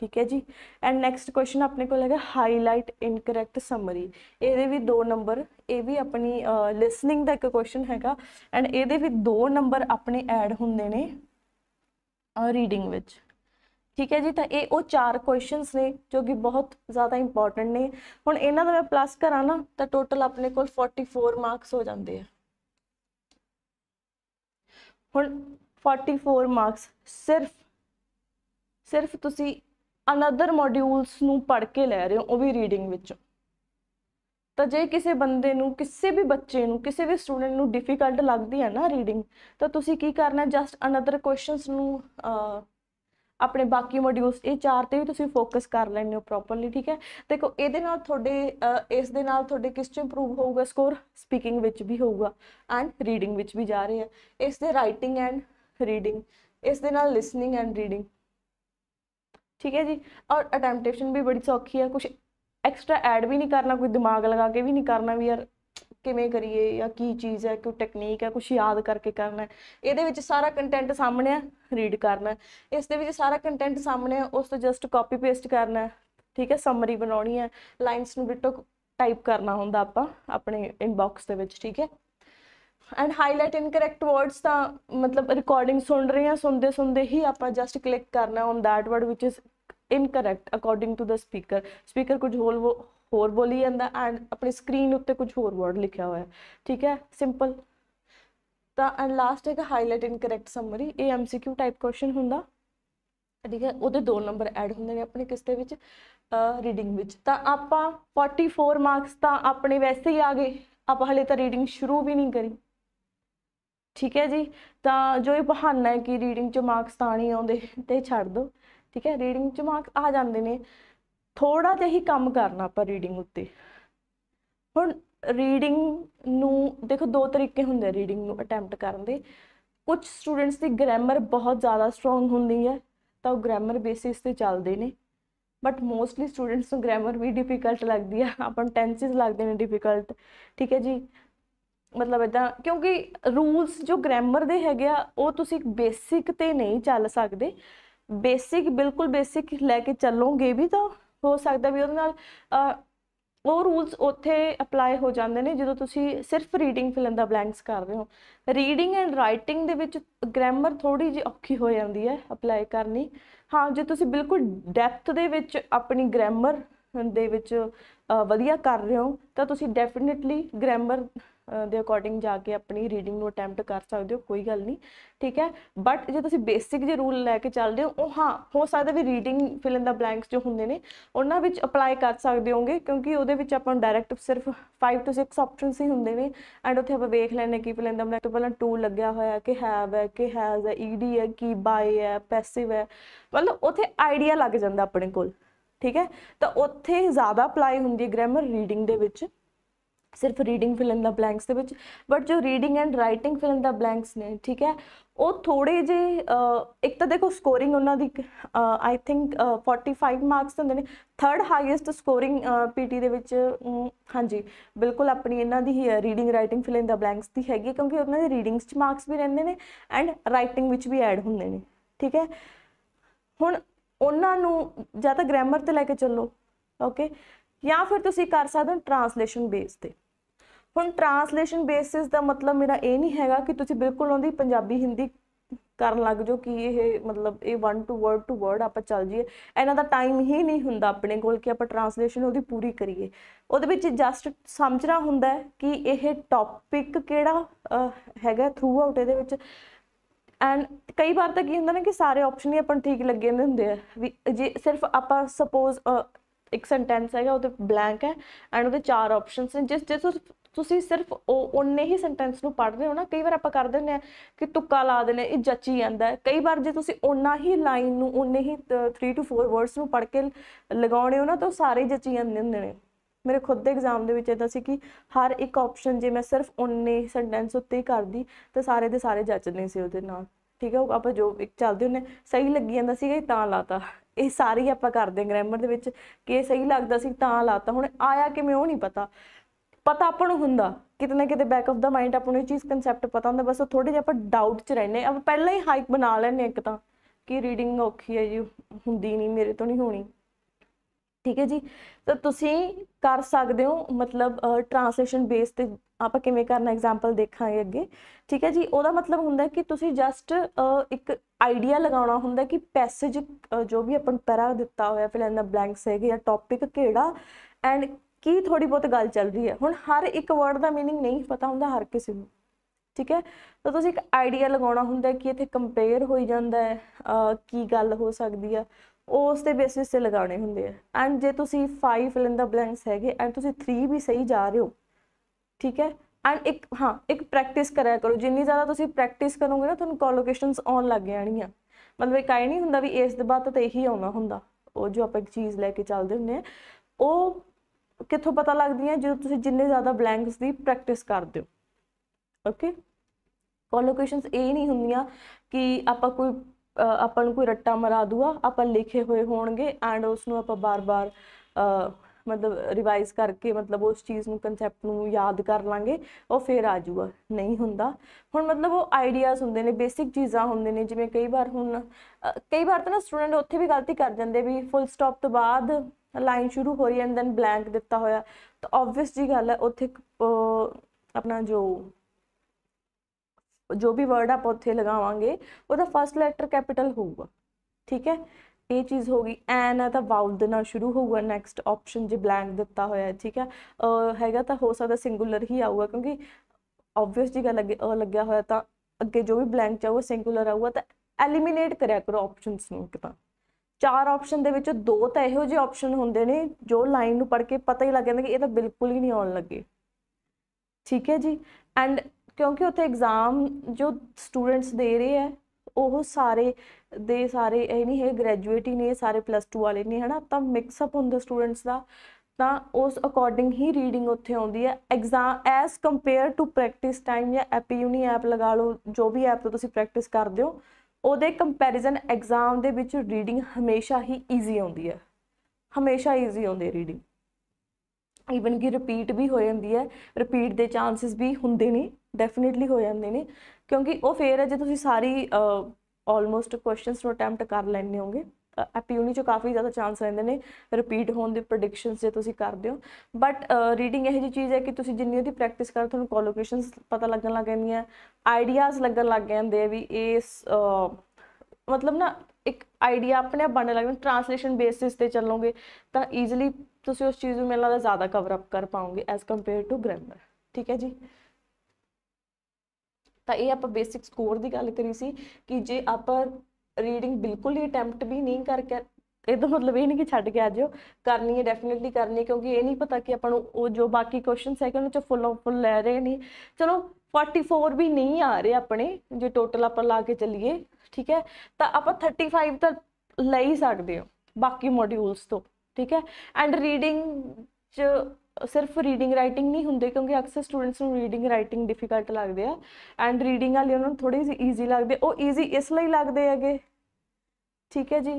ठीक है जी एंड नैक्सट क्वेश्चन अपने को है हाईलाइट इनकरैक्ट समरी ये भी दो नंबर ये भी अपनी लिसनिंग का एक क्वेश्चन है एंड ये भी दो नंबर अपने एड होंगे ने रीडिंग ठीक है जी तो ये चार क्वेश्चन ने जो कि बहुत ज़्यादा इंपॉर्टेंट ने हूँ इन्हों इन मैं प्लस करा ना तो टोटल अपने को फोर्टी फोर मार्क्स हो जाते हैं हम फोर्टी फोर मार्क्स सिर्फ ਸਿਰਫ ਤੁਸੀਂ ਅਨਦਰ ਮੋਡਿਊਲਸ ਨੂੰ ਪੜ੍ਹ ਕੇ ਲੈ ਰਹੇ ਹੋ ਉਹ ਵੀ ਰੀਡਿੰਗ ਵਿੱਚ ਤਾਂ ਜੇ ਕਿਸੇ ਬੰਦੇ ਨੂੰ ਕਿਸੇ ਵੀ ਬੱਚੇ ਨੂੰ ਕਿਸੇ ਵੀ ਸਟੂਡੈਂਟ ਨੂੰ ਡਿਫਿਕਲਟ ਲੱਗਦੀ ਹੈ ਨਾ ਰੀਡਿੰਗ ਤਾਂ ਤੁਸੀਂ ਕੀ ਕਰਨਾ ਜਸਟ ਅਨਦਰ ਕੁਐਸਚਨਸ ਨੂੰ ਆਪਣੇ ਬਾਕੀ ਮੋਡਿਊਲਸ ਇਹ ਚਾਰ ਤੇ ਵੀ ਤੁਸੀਂ ਫੋਕਸ ਕਰ ਲੈਣੇ ਹੋ ਪ੍ਰੋਪਰਲੀ ਠੀਕ ਹੈ ਦੇਖੋ ਇਹਦੇ ਨਾਲ ਤੁਹਾਡੇ ਇਸ ਦੇ ਨਾਲ ਤੁਹਾਡੇ ਕਿਸ ਚ ਇੰਪਰੂਵ ਹੋਊਗਾ ਸਕੋਰ ਸਪੀਕਿੰਗ ਵਿੱਚ ਵੀ ਹੋਊਗਾ ਐਂਡ ਰੀਡਿੰਗ ਵਿੱਚ ਵੀ ਜਾ ਰਹੇ ਆ ਇਸ ਦੇ ਰਾਈਟਿੰਗ ਐਂਡ ਰੀਡਿੰਗ ਇਸ ਦੇ ਨਾਲ ਲਿਸਨਿੰਗ ਐਂਡ ਰੀਡਿੰਗ ਠੀਕ ਹੈ ਜੀ ਔਰ ਅਟੈਂਪਟੇਸ਼ਨ ਵੀ ਬੜੀ ਸੌਖੀ ਹੈ ਕੁਝ ਐਕਸਟਰਾ ਐਡ ਵੀ ਨਹੀਂ ਕਰਨਾ ਕੋਈ ਦਿਮਾਗ ਲਗਾ ਕੇ ਵੀ ਨਹੀਂ ਕਰਨਾ ਵੀ ਯਾਰ ਕਿਵੇਂ ਕਰੀਏ ਜਾਂ ਕੀ ਚੀਜ਼ ਹੈ ਕੋਈ ਟੈਕਨੀਕ ਹੈ ਕੁਝ ਯਾਦ ਕਰਕੇ ਕਰਨਾ ਇਹਦੇ ਵਿੱਚ ਸਾਰਾ ਕੰਟੈਂਟ ਸਾਹਮਣੇ ਆ ਰੀਡ ਕਰਨਾ ਇਸ ਦੇ ਵਿੱਚ ਸਾਰਾ ਕੰਟੈਂਟ ਸਾਹਮਣੇ ਆ ਉਸ ਤੋਂ ਜਸਟ ਕਾਪੀ ਪੇਸਟ ਕਰਨਾ ਠੀਕ ਹੈ ਸਮਰੀ ਬਣਾਉਣੀ ਹੈ ਲਾਈਨਸ ਨੂੰ ਬਿਟੋ ਟਾਈਪ ਕਰਨਾ ਹੁੰਦਾ ਆਪਾਂ ਆਪਣੇ ਇਨਬਾਕਸ ਦੇ ਵਿੱਚ ਠੀਕ ਹੈ ਐਂਡ ਹਾਈਲਾਈਟ ਇਨਕਰੈਕਟ ਵਰਡਸ ਤਾਂ ਮਤਲਬ ਰਿਕਾਰਡਿੰਗ ਸੁਣ ਰਹੇ ਆ ਸੁਣਦੇ ਸੁਣਦੇ ਹੀ ਆਪਾਂ ਜਸਟ ਕਲਿੱਕ ਕਰਨਾ on that word which is incorrect according to the speaker speaker ਕੁਝ ਹੋਰ ਹੋਰ ਬੋਲੀ ਜਾਂਦਾ ਐਂਡ ਆਪਣੀ ਸਕਰੀਨ ਉੱਤੇ ਕੁਝ ਹੋਰ ਵਰਡ ਲਿਖਿਆ ਹੋਇਆ ਠੀਕ ਹੈ ਸਿੰਪਲ ਤਾਂ ਐਂਡ ਲਾਸਟ ਇੱਕ ਹਾਈਲਾਈਟ ਇਨਕਰੈਕਟ ਸਮਰੀ ਇਹ ਐਮਸੀਕਿਊ ਟਾਈਪ ਕੁਐਸਚਨ ਹੁੰਦਾ ਠੀਕ ਹੈ ਉਹਦੇ ਦੋ ਨੰਬਰ ਐਡ ਹੁੰਦੇ ਨੇ ਆਪਣੇ ਕਿਸਤੇ ਵਿੱਚ ਰੀਡਿੰਗ ਵਿੱਚ ਤਾਂ ਆਪਾਂ 44 ਮਾਰਕਸ ਤਾਂ ਆਪਣੇ ਵੈਸੇ ਹੀ ਆ ਗਏ ਆਪਾਂ ਹਲੇ ਤਾਂ ਰੀਡਿੰਗ ਸ਼ੁਰੂ ਵੀ ਨਹੀਂ ਕਰੀ ਠੀਕ ਹੈ ਜੀ ਤਾਂ ਜੋ ਇਹ ਬਹਾਨਾ ਹੈ ਕਿ ਰੀਡਿੰਗ 'ਚ ਮਾਰਕਸ ਤਾਂ ਨਹੀਂ ਆਉਂਦੇ ਤੇ ਛੱਡ ਦੋ ਠੀਕ ਹੈ ਰੀਡਿੰਗ 'ਚ ਮਾਰਕਸ ਆ ਜਾਂਦੇ ਨੇ ਥੋੜਾ ਜਿਹਾ ਹੀ ਕੰਮ ਕਰਨਾ ਆਪਾਂ ਰੀਡਿੰਗ ਉੱਤੇ ਹੁਣ ਰੀਡਿੰਗ ਨੂੰ ਦੇਖੋ ਦੋ ਤਰੀਕੇ ਹੁੰਦੇ ਰੀਡਿੰਗ ਨੂੰ ਅਟੈਂਪਟ ਕਰਨ ਦੇ ਕੁਝ ਸਟੂਡੈਂਟਸ ਦੀ ਗ੍ਰਾਮਰ ਬਹੁਤ ਜ਼ਿਆਦਾ ਸਟਰੋਂਗ ਹੁੰਦੀ ਹੈ ਤਾਂ ਉਹ ਗ੍ਰਾਮਰ ਬੇਸਿਸ ਤੇ ਚੱਲਦੇ ਨੇ ਬਟ ਮੋਸਟਲੀ ਸਟੂਡੈਂਟਸ ਨੂੰ ਗ੍ਰਾਮਰ ਵੀ ਡਿਫਿਕਲਟ ਲੱਗਦੀ ਆ ਆਪਾਂ ਟੈਂਸਿਸ ਲੱਗਦੇ ਨੇ ਡਿਫਿਕਲਟ ਠੀਕ ਹੈ ਜੀ ਮਤਲਬ ਇਦਾਂ ਕਿਉਂਕਿ ਰੂਲਸ ਜੋ ਗ੍ਰਾਮਰ ਦੇ ਹੈਗੇ ਆ ਉਹ ਤੁਸੀਂ ਬੇਸਿਕ ਤੇ ਨਹੀਂ ਚੱਲ ਸਕਦੇ ਬੇਸਿਕ ਬਿਲਕੁਲ ਬੇਸਿਕ ਲੈ ਕੇ ਚੱਲੋਗੇ ਵੀ ਤਾਂ ਹੋ ਸਕਦਾ ਵੀ ਉਹਦੇ ਨਾਲ ਉਹ ਰੂਲਸ ਉੱਥੇ ਅਪਲਾਈ ਹੋ ਜਾਂਦੇ ਨੇ ਜਦੋਂ ਤੁਸੀਂ ਸਿਰਫ ਰੀਡਿੰਗ ਫਿਲਮ ਦਾ ਬਲੈਂਕਸ ਕਰ ਰਹੇ ਹੋ ਰੀਡਿੰਗ ਐਂਡ ਰਾਈਟਿੰਗ ਦੇ ਵਿੱਚ ਗ੍ਰਾਮਰ ਥੋੜੀ ਜਿਹੀ ਔਖੀ ਹੋ ਜਾਂਦੀ ਹੈ ਅਪਲਾਈ ਕਰਨੀ ਹਾਂ ਜੇ ਤੁਸੀਂ ਬਿਲਕੁਲ ਡੈਪਥ ਦੇ ਵਿੱਚ ਆਪਣੀ ਗ੍ਰਾਮਰ ਦੇ ਵਿੱਚ ਵਧੀਆ ਕਰ ਰਹੇ ਹੋ ਤਾਂ ਤੁਸੀਂ ਡੈਫੀਨਿਟਲੀ ਗ੍ਰਾਮਰ ਦੇ ਅਕੋਰਡਿੰਗ ਜਾ ਕੇ ਆਪਣੀ ਰੀਡਿੰਗ ਨੂੰ ਅਟੈਂਪਟ ਕਰ ਸਕਦੇ ਹੋ ਕੋਈ ਗੱਲ ਨਹੀਂ ਠੀਕ ਹੈ ਬਟ ਜੇ ਤੁਸੀਂ ਬੇਸਿਕ ਜੇ ਰੂਲ ਲੈ ਕੇ ਚੱਲਦੇ ਹੋ ਉਹ ਹਾਂ ਹੋ ਸਕਦਾ ਵੀ reading fill in the blanks ਜੋ ਹੁੰਦੇ ਨੇ ਉਹਨਾਂ ਵਿੱਚ ਅਪਲਾਈ ਕਰ ਸਕਦੇ ਹੋਗੇ ਕਿਉਂਕਿ ਉਹਦੇ ਵਿੱਚ ਆਪਾਂ ਨੂੰ ਡਾਇਰੈਕਟ ਸਿਰਫ 5 ਤੋਂ 6 ਆਪਸ਼ਨਸ ਹੀ ਹੁੰਦੇ ਨੇ ਐਂਡ ਉੱਥੇ ਆਪਾਂ ਵੇਖ ਲੈਣੇ ਕਿ ਫਿਲ ਇਨ ਦਾ ਬਲੈਂਕ ਤੋਂ ਪਹਿਲਾਂ ਟੂ ਲੱਗਿਆ ਹੋਇਆ ਕਿ ਹੈਵ ਹੈ ਕਿ ਹੈਜ਼ ਹੈ ਈਡੀ ਹੈ ਕਿ ਬਾਈ ਹੈ ਪੈਸਿਵ ਹੈ ਮਤਲਬ ਉੱਥੇ ਆਈਡੀਆ ਲੱਗ ਜਾਂਦਾ ਆਪਣੇ ਕੋਲ ਠੀਕ ਹੈ ਤਾਂ ਉੱਥੇ ਜ਼ਿਆਦਾ ਅਪਲਾਈ ਹੁੰਦੀ ਹੈ ਗ੍ਰਾਮਰ ਰੀਡਿੰਗ ਦੇ ਵਿੱਚ ਸਿਰਫ reading fill in the blanks ਦੇ ਵਿੱਚ ਬਟ ਜੋ reading and writing fill in the blanks ਨੇ ਠੀਕ ਹੈ ਉਹ ਥੋੜੇ ਜੇ ਇੱਕ ਤਾਂ ਦੇਖੋ ਸਕੋਰਿੰਗ ਉਹਨਾਂ ਦੀ ਆਈ ਥਿੰਕ 45 ਮਾਰਕਸ ਹੁੰਦੇ ਨੇ ਥਰਡ ਹਾਈਐਸਟ ਸਕੋਰਿੰਗ ਪੀਟੀ ਦੇ ਵਿੱਚ ਹਾਂਜੀ ਬਿਲਕੁਲ ਆਪਣੀ ਇਹਨਾਂ ਦੀ ਹੀ reading writing fill in the blanks ਦੀ ਹੈਗੀ ਕਿਉਂਕਿ ਉਹਨਾਂ ਦੇ ਰੀਡਿੰਗਸ 'ਚ ਮਾਰਕਸ ਵੀ ਰਹਿੰਦੇ ਨੇ ਐਂਡ ਰਾਈਟਿੰਗ ਵਿੱਚ ਵੀ ਐਡ ਹੁੰਦੇ ਨੇ ਠੀਕ ਹੈ ਹੁਣ ਉਹਨਾਂ ਨੂੰ ਜਾਂ ਤਾਂ ਗ੍ਰਾਮਰ ਤੇ ਲੈ ਕੇ ਚੱਲੋ ਓਕੇ ਜਾਂ ਫਿਰ ਤੁਸੀਂ ਕਰ ਸਕਦੇ ਹੋ ਟਰਾਂਸਲੇਸ਼ਨ ਬੇਸ ਤੇ ਹੁਣ ਟਰਾਂਸਲੇਸ਼ਨ ਬੇਸਿਸ ਦਾ ਮਤਲਬ ਮੇਰਾ ਇਹ ਨਹੀਂ ਹੈਗਾ ਕਿ ਤੁਸੀਂ ਬਿਲਕੁਲ ਉਹਦੀ ਪੰਜਾਬੀ ਹਿੰਦੀ ਕਰਨ ਲੱਗ ਜਾਓ ਕਿ ਇਹ ਮਤਲਬ ਇਹ one two word two word ਆਪਾਂ ਚੱਲ ਜੀਏ ਇਹਨਾਂ ਦਾ ਟਾਈਮ ਹੀ ਨਹੀਂ ਹੁੰਦਾ ਆਪਣੇ ਕੋਲ ਕਿ ਆਪਾਂ ਟਰਾਂਸਲੇਸ਼ਨ ਉਹਦੀ ਪੂਰੀ ਕਰੀਏ ਉਹਦੇ ਵਿੱਚ ਜਸਟ ਸਮਝਣਾ ਹੁੰਦਾ ਕਿ ਇਹ ਟੌਪਿਕ ਕਿਹੜਾ ਹੈਗਾ ਥਰੂ ਆਊਟ ਇਹਦੇ ਵਿੱਚ ਐਂਡ ਕਈ ਵਾਰ ਤਾਂ ਕੀ ਹੁੰਦਾ ਨਾ ਕਿ ਸਾਰੇ ਆਪਸ਼ਨ ਹੀ ਆਪਾਂ ਠੀਕ ਲੱਗੇ ਹੁੰਦੇ ਆ ਵੀ ਜੇ ਸਿਰਫ ਆਪਾਂ ਸਪੋਜ਼ ਇੱਕ ਸੈਂਟੈਂਸ ਹੈਗਾ ਉਹਦੇ ਬਲੈਂਕ ਹੈ ਐਂਡ ਉਹਦੇ ਚਾਰ ਆਪਸ਼ਨਸ ਨੇ ਜਿਸ ਜਿਸ ਤੁਸੀਂ ਸਿਰਫ ਉਹ ਉਹਨੇ ਹੀ ਸੈਂਟੈਂਸ ਨੂੰ ਪੜ੍ਹਦੇ ਹੋ ਨਾ ਕਈ ਵਾਰ ਆਪਾਂ ਕਰ ਦਿੰਦੇ ਆ ਕਿ ਤੁੱਕਾ ਲਾ ਦਿੰਦੇ ਇਹ ਜੱਚੀ ਜਾਂਦਾ ਕਈ ਵਾਰ ਜੇ ਤੁਸੀਂ ਉਹਨਾ ਹੀ ਲਾਈਨ ਨੂੰ ਉਹਨੇ ਹੀ 3 ਟੂ 4 ਵਰਡਸ ਨੂੰ ਪੜ੍ਹ ਕੇ ਲਗਾਉਣੇ ਹੋ ਨਾ ਤਾਂ ਸਾਰੇ ਜੱਚੀ ਜਾਂਦੇ ਹੁੰਦੇ ਨੇ ਮੇਰੇ ਖੁਦ ਦੇ ਐਗਜ਼ਾਮ ਦੇ ਵਿੱਚ ਇਦਾਂ ਸੀ ਕਿ ਹਰ ਇੱਕ ਆਪਸ਼ਨ ਜੇ ਮੈਂ ਸਿਰਫ ਉਹਨੇ ਸੈਂਟੈਂਸ ਉੱਤੇ ਹੀ ਕਰਦੀ ਤਾਂ ਸਾਰੇ ਦੇ ਸਾਰੇ ਜੱਚਦੇ ਸੀ ਉਹਦੇ ਨਾਲ ਠੀਕ ਹੈ ਆਪਾਂ ਜੋ ਇੱਕ ਚੱਲਦੇ ਹੁੰਨੇ ਸਹੀ ਲੱਗੀ ਜਾਂਦਾ ਸੀਗਾ ਤਾਂ ਲਾਤਾ ਇਹ ਸਾਰੀ ਆਪਾਂ ਕਰਦੇ ਗ੍ਰਾਮਰ ਦੇ ਵਿੱਚ ਕਿ ਸਹੀ ਲੱਗਦਾ ਸੀ ਤਾਂ ਲਾਤਾ ਹੁਣ ਆਇਆ ਕਿਵੇਂ ਉਹ ਨਹੀਂ ਪਤਾ ਪਤਾ ਆਪਾਂ ਨੂੰ ਹੁੰਦਾ ਕਿਤਨੇ ਕਿਤੇ ਬੈਕ ਆਫ ਦਾ ਮਾਈਂਡ ਆਪਾਂ ਨੂੰ ਇਹ ਚੀਜ਼ ਕਨਸੈਪਟ ਪਤਾ ਹੁੰਦਾ ਬਸ ਉਹ ਥੋੜੇ ਜਿਹਾ ਆਪਾਂ ਡਾਊਟ 'ਚ ਰਹਿੰਦੇ ਆਪਾਂ ਪਹਿਲਾਂ ਹੀ ਹਾਈਕ ਬਣਾ ਲੈਣੇ ਇੱਕ ਤਾਂ ਕਿ ਰੀਡਿੰਗ ਔਖੀ ਹੈ ਜੀ ਹੁੰਦੀ ਨਹੀਂ ਮੇਰੇ ਤੋਂ ਨਹੀਂ ਹੋਣੀ ਠੀਕ ਹੈ ਜੀ ਤਾਂ ਤੁਸੀਂ ਕਰ ਸਕਦੇ ਹੋ ਮਤਲਬ ਟ੍ਰਾਂਸਲੇਸ਼ਨ ਬੇਸ ਤੇ ਆਪਾਂ ਕਿਵੇਂ ਕਰਨਾ ਐਗਜ਼ਾਮਪਲ ਦੇਖਾਂਗੇ ਅੱਗੇ ਠੀਕ ਹੈ ਜੀ ਉਹਦਾ ਮਤਲਬ ਹੁੰਦਾ ਕਿ ਤੁਸੀਂ ਜਸਟ ਇੱਕ ਆਈਡੀਆ ਲਗਾਉਣਾ ਹੁੰਦਾ ਕਿ ਪੈਸੇਜ ਜੋ ਵੀ ਆਪਾਂ ਪੈਰਾ ਦਿੱਤਾ ਹੋਇਆ ਫਿਰ ਇਹਨਾਂ ਦਾ ਬਲੈਂਕਸ ਹੈਗੇ ਜਾਂ ਟੌਪਿਕ ਕਿਹੜਾ ਐਂਡ ਕੀ ਥੋੜੀ ਬਹੁਤ ਗੱਲ ਚੱਲ ਰਹੀ ਹੈ ਹੁਣ ਹਰ ਇੱਕ ਵਰਡ ਦਾ मीनिंग ਨਹੀਂ ਪਤਾ ਹੁੰਦਾ ਹਰ ਕਿਸੇ ਨੂੰ ਠੀਕ ਹੈ ਤਾਂ ਤੁਸੀਂ ਇੱਕ ਆਈਡੀਆ ਲਗਾਉਣਾ ਹੁੰਦਾ ਕਿ ਇੱਥੇ ਕੰਪੇਅਰ ਹੋਈ ਜਾਂਦਾ ਹੈ ਕੀ ਗੱਲ ਹੋ ਸਕਦੀ ਆ ਉਸ ਦੇ ਬੇਸਿਸ ਤੇ ਲਗਾਉਣੇ ਹੁੰਦੇ ਆ ਐਂਡ ਜੇ ਤੁਸੀਂ 5 ਫਿਲ ਇਨ ਦਾ ਬਲੈਂਕਸ ਹੈਗੇ ਐਂਡ ਤੁਸੀਂ 3 ਵੀ ਸਹੀ ਜਾ ਰਹੇ ਹੋ ਠੀਕ ਹੈ ਐਂਡ ਇੱਕ ਹਾਂ ਇੱਕ ਪ੍ਰੈਕਟਿਸ ਕਰਿਆ ਕਰੋ ਜਿੰਨੀ ਜ਼ਿਆਦਾ ਤੁਸੀਂ ਪ੍ਰੈਕਟਿਸ ਕਰੋਗੇ ਨਾ ਤੁਹਾਨੂੰ ਕੋਲੋਕੇਸ਼ਨਸ ਆਉਣ ਲੱਗ ਜਾਣੀਆਂ ਮਤਲਬ ਇਹ ਕਾਇ ਨਹੀਂ ਹੁੰਦਾ ਵੀ ਇਸ ਦੇ ਬਾਅਦ ਤਾਂ ਇਹੀ ਆਉਣਾ ਹੁੰਦਾ ਉਹ ਜੋ ਆਪਾਂ ਇੱਕ ਚੀਜ਼ ਲੈ ਕੇ ਚੱਲਦੇ ਹੁੰਦੇ ਆ ਉਹ ਕਿੱਥੋਂ ਪਤਾ ਲੱਗਦੀ ਹੈ ਜਦੋਂ ਤੁਸੀਂ ਜਿੰਨੇ ਜ਼ਿਆਦਾ ਬਲੈਂਕਸ ਦੀ ਪ੍ਰੈਕਟਿਸ ਕਰਦੇ ਹੋ ਓਕੇ ਕੋਲੋਕੇਸ਼ਨਸ ਇਹ ਨਹੀਂ ਹੁੰਦੀਆਂ ਕਿ ਆਪਾਂ ਕੋਈ ਆਪਾਂ ਨੂੰ ਕੋਈ ਰੱਟਾ ਮਰਾ ਦੂਆ ਆਪਾਂ ਲਿਖੇ ਹੋਏ ਹੋਣਗੇ ਐਂਡ ਉਸ ਨੂੰ ਆਪਾਂ ਬਾਰ-ਬਾਰ ਮਤਲਬ ਰਿਵਾਈਜ਼ ਕਰਕੇ ਮਤਲਬ ਉਸ ਚੀਜ਼ ਨੂੰ ਕਨਸੈਪਟ ਨੂੰ ਯਾਦ ਕਰ ਲਾਂਗੇ ਉਹ ਫੇਰ ਆ ਜੂਗਾ ਨਹੀਂ ਹੁੰਦਾ ਹੁਣ ਮਤਲਬ ਉਹ ਆਈਡੀਆਸ ਹੁੰਦੇ ਨੇ ਬੇਸਿਕ ਚੀਜ਼ਾਂ ਹੁੰਦੇ ਨੇ ਜਿਵੇਂ ਕਈ ਵਾਰ ਹੁਣ ਕਈ ਵਾਰ ਤਾਂ ਨਾ ਸਟੂਡੈਂਟ ਉੱਥੇ ਵੀ ਗਲਤੀ ਕਰ ਜਾਂਦੇ ਵੀ ਫੁੱਲ ਸਟਾਪ ਤੋਂ ਬਾਅਦ ਲਾਈਨ ਸ਼ੁਰੂ ਹੋ ਰਹੀ ਐਂਡ ਦੈਨ ਬਲੈਂਕ ਦਿੱਤਾ ਹੋਇਆ ਤਾਂ ਆਬਵੀਅਸ ਜੀ ਗੱਲ ਹੈ ਉੱਥੇ ਆਪਣਾ ਜੋ ਜੋ ਵੀ ਵਰਡ ਆਪਾਂ ਉੱਥੇ ਲਗਾਵਾਂਗੇ ਉਹਦਾ ਫਰਸਟ ਲੈਟਰ ਕੈਪੀਟਲ ਹੋਊਗਾ ਠੀਕ ਹੈ ਇਹ ਚੀਜ਼ ਹੋ ਗਈ ਐਨ ਹੈ ਤਾਂ ਵਾਊਲ ਦੇ ਨਾਲ ਸ਼ੁਰੂ ਹੋਊਗਾ ਨੈਕਸਟ ਆਪਸ਼ਨ ਜੇ ਬਲੈਂਕ ਦਿੱਤਾ ਹੋਇਆ ਠੀਕ ਹੈ ਹੈਗਾ ਤਾਂ ਹੋ ਸਕਦਾ ਸਿੰਗੂਲਰ ਹੀ ਆਊਗਾ ਕਿਉਂਕਿ ਆਬਵੀਅਸ ਜੀ ਗੱਲ ਲੱਗਿਆ ਹੋਇਆ ਤਾਂ ਅੱਗੇ ਜੋ ਵੀ ਬਲੈਂਕ ਚਾਹੋ ਸਿੰਗੂਲਰ ਆਊਗਾ ਤਾਂ ਐਲੀਮੀਨੇਟ ਕਰਿਆ ਕਰੋ ਆਪਸ਼ਨਸ ਨੂੰ ਕਿਤਾ ਚਾਰ ਆਪਸ਼ਨ ਦੇ ਵਿੱਚੋਂ ਦੋ ਤਾਂ ਇਹੋ ਜਿਹੇ ਆਪਸ਼ਨ ਹੁੰਦੇ ਨੇ ਜੋ ਲਾਈਨ ਨੂੰ ਪੜ੍ਹ ਕੇ ਪਤਾ ਹੀ ਲੱਗ ਜਾਂਦਾ ਕਿ ਇਹ ਤਾਂ ਬਿਲਕੁਲ ਹੀ ਨਹੀਂ ਆਉਣ ਲੱਗੇ ਠੀਕ ਹੈ ਜੀ ਐਂਡ ਕਿਉਂਕਿ ਉੱਥੇ ਐਗਜ਼ਾਮ ਜੋ ਸਟੂਡੈਂਟਸ ਦੇ ਰਹੇ ਆ ਉਹ ਸਾਰੇ ਦੇ ਸਾਰੇ ਇਹ ਨਹੀਂ ਹੈ ਗ੍ਰੈਜੂਏਟ ਹੀ ਨਹੀਂ ਸਾਰੇ ਪਲੱਸ 2 ਵਾਲੇ ਨਹੀਂ ਹਨਾ ਤਾਂ ਮਿਕਸ ਅਪ ਹੁੰਦਾ ਸਟੂਡੈਂਟਸ ਦਾ ਤਾਂ ਉਸ ਅਕੋਰਡਿੰਗ ਹੀ ਰੀਡਿੰਗ ਉੱਥੇ ਆਉਂਦੀ ਹੈ exam as compare to practice time ਜਾਂ ਐਪੀ ਯੂਨੀ ਐਪ ਲਗਾ ਲਓ ਜੋ ਵੀ ਐਪ ਤੋਂ ਤੁਸੀਂ ਪ੍ਰੈਕਟਿਸ ਕਰਦੇ ਹੋ ਉਹਦੇ ਕੰਪੈਰੀਜ਼ਨ ਐਗਜ਼ਾਮ ਦੇ ਵਿੱਚ ਰੀਡਿੰਗ ਹਮੇਸ਼ਾ ਹੀ ਈਜ਼ੀ ਆਉਂਦੀ ਹੈ ਹਮੇਸ਼ਾ ਈਜ਼ੀ ਆਉਂਦੀ ਹੈ ਰੀਡਿੰਗ ਈਵਨ ਕਿ ਰਿਪੀਟ ਵੀ ਹੋ ਜਾਂਦੀ ਹੈ ਰਿਪੀਟ ਦੇ ਚਾਂਸਸ ਵੀ ਹੁੰਦੇ ਨੇ ਡੈਫੀਨਿਟਲੀ ਹੋ ਜਾਂਦੇ ਨੇ ਕਿਉਂਕਿ ਉਹ ਫੇਰ ਹੈ ਜੇ ਤੁਸੀਂ ਸਾਰੀ ਆਲਮੋਸਟ ਕੁਐਸਚਨਸ ਨੂੰ ਅਟੈਂਪਟ ਕਰ ਲੈਣੇ ਹੋਗੇ ਐਪੀਓਨੀ ਚ ਕਾਫੀ ਜ਼ਿਆਦਾ ਚਾਂਸ ਰਹਿੰਦੇ ਨੇ ਰਿਪੀਟ ਹੋਣ ਦੇ ਪ੍ਰੈਡਿਕਸ਼ਨਸ ਜੇ ਤੁਸੀਂ ਕਰਦੇ ਹੋ ਬਟ ਰੀਡਿੰਗ ਇਹੋ ਜੀ ਚੀਜ਼ ਹੈ ਕਿ ਤੁਸੀਂ ਜਿੰਨੀ ਉਹਦੀ ਪ੍ਰੈਕਟਿਸ ਕਰ ਤੁਹਾਨੂੰ ਕੋਲੋਕੇਸ਼ਨਸ ਪਤਾ ਲੱਗਣ ਲੱਗ ਜਾਂਦੀਆਂ ਆਈਡੀਆਜ਼ ਲੱਗਣ ਲੱਗ ਜਾਂਦੇ ਆ ਵੀ ਇਸ ਮਤਲਬ ਨਾ ਇੱਕ ਆਈਡੀਆ ਆਪਣੇ ਆਪ ਬਣਨ ਲੱਗਦਾ ਟ੍ਰਾਂਸਲੇਸ਼ਨ ਬੇਸਿਸ ਤੇ ਚੱਲੋਗੇ ਤਾਂ ਈਜ਼ੀਲੀ ਤੁਸੀਂ ਉਸ ਚੀਜ਼ ਨੂੰ ਮੈਨੂੰ ਦਾ ਜ਼ਿਆਦਾ ਕਵਰ ਅਪ ਕਰ ਪਾਉਂਗੇ ਐਸ ਕੰਪੇਅਰ ਟੂ ਗ੍ਰਾਮਰ ਠੀਕ ਹੈ ਜੀ ਤਾਂ ਇਹ ਆਪਾਂ ਬੇਸਿਕ ਸਕੋਰ ਦੀ ਗੱਲ ਕਰੀ ਸੀ ਕਿ ਜੇ ਆਪਾਂ ਰੀਡਿੰਗ ਬਿਲਕੁਲ ਹੀ ਅਟੈਂਪਟ ਵੀ ਨਹੀਂ ਕਰਕੇ ਇਹਦਾ ਮਤਲਬ ਇਹ ਨਹੀਂ ਕਿ ਛੱਡ ਕੇ ਆ ਜਿਓ ਕਰਨੀ ਹੈ ਡੈਫੀਨਿਟਲੀ ਕਰਨੀ ਹੈ ਕਿਉਂਕਿ ਇਹ ਨਹੀਂ ਪਤਾ ਕਿ ਆਪਾਂ ਨੂੰ ਉਹ ਜੋ ਬਾਕੀ ਕੁਐਸਚਨਸ ਕਿ ਉਹਨਾਂ ਚੋਂ ਫੁੱਲ ਆਫ ਫੁੱਲ ਲੈ ਰਹੇ ਨਹੀਂ ਚਲੋ 44 ਵੀ ਨਹੀਂ ਆ ਰਹੇ ਆਪਣੇ ਜੇ ਟੋਟਲ ਆਪਾਂ ਲਾ ਕੇ ਚੱਲੀਏ ਠੀਕ ਹੈ ਤਾਂ ਆਪਾਂ 35 ਤਾਂ ਲੈ ਹੀ ਸਕਦੇ ਹੋ ਬਾਕੀ ਮੋਡਿਊਲਸ ਤੋਂ ਠੀਕ ਹੈ ਐਂਡ ਰੀਡਿੰਗ ਚ ਸਿਰਫ ਰੀਡਿੰਗ ਰਾਈਟਿੰਗ ਨਹੀਂ ਹੁੰਦੇ ਕਿਉਂਕਿ ਅਕਸਰ ਸਟੂਡੈਂਟਸ ਨੂੰ ਰੀਡਿੰਗ ਰਾਈਟਿੰਗ ਡਿਫਿਕਲਟ ਲੱਗਦੇ ਆ ਐਂਡ ਰੀਡਿੰਗ ਵਾਲੇ ਉਹਨਾਂ ਨੂੰ ਥੋੜੀ ਜਿਹੀ ਈਜ਼ੀ ਲੱਗਦੇ ਉਹ ਈਜ਼ੀ ਇਸ ਲਈ ਲੱਗਦੇ ਹੈਗੇ ਠੀਕ ਹੈ ਜੀ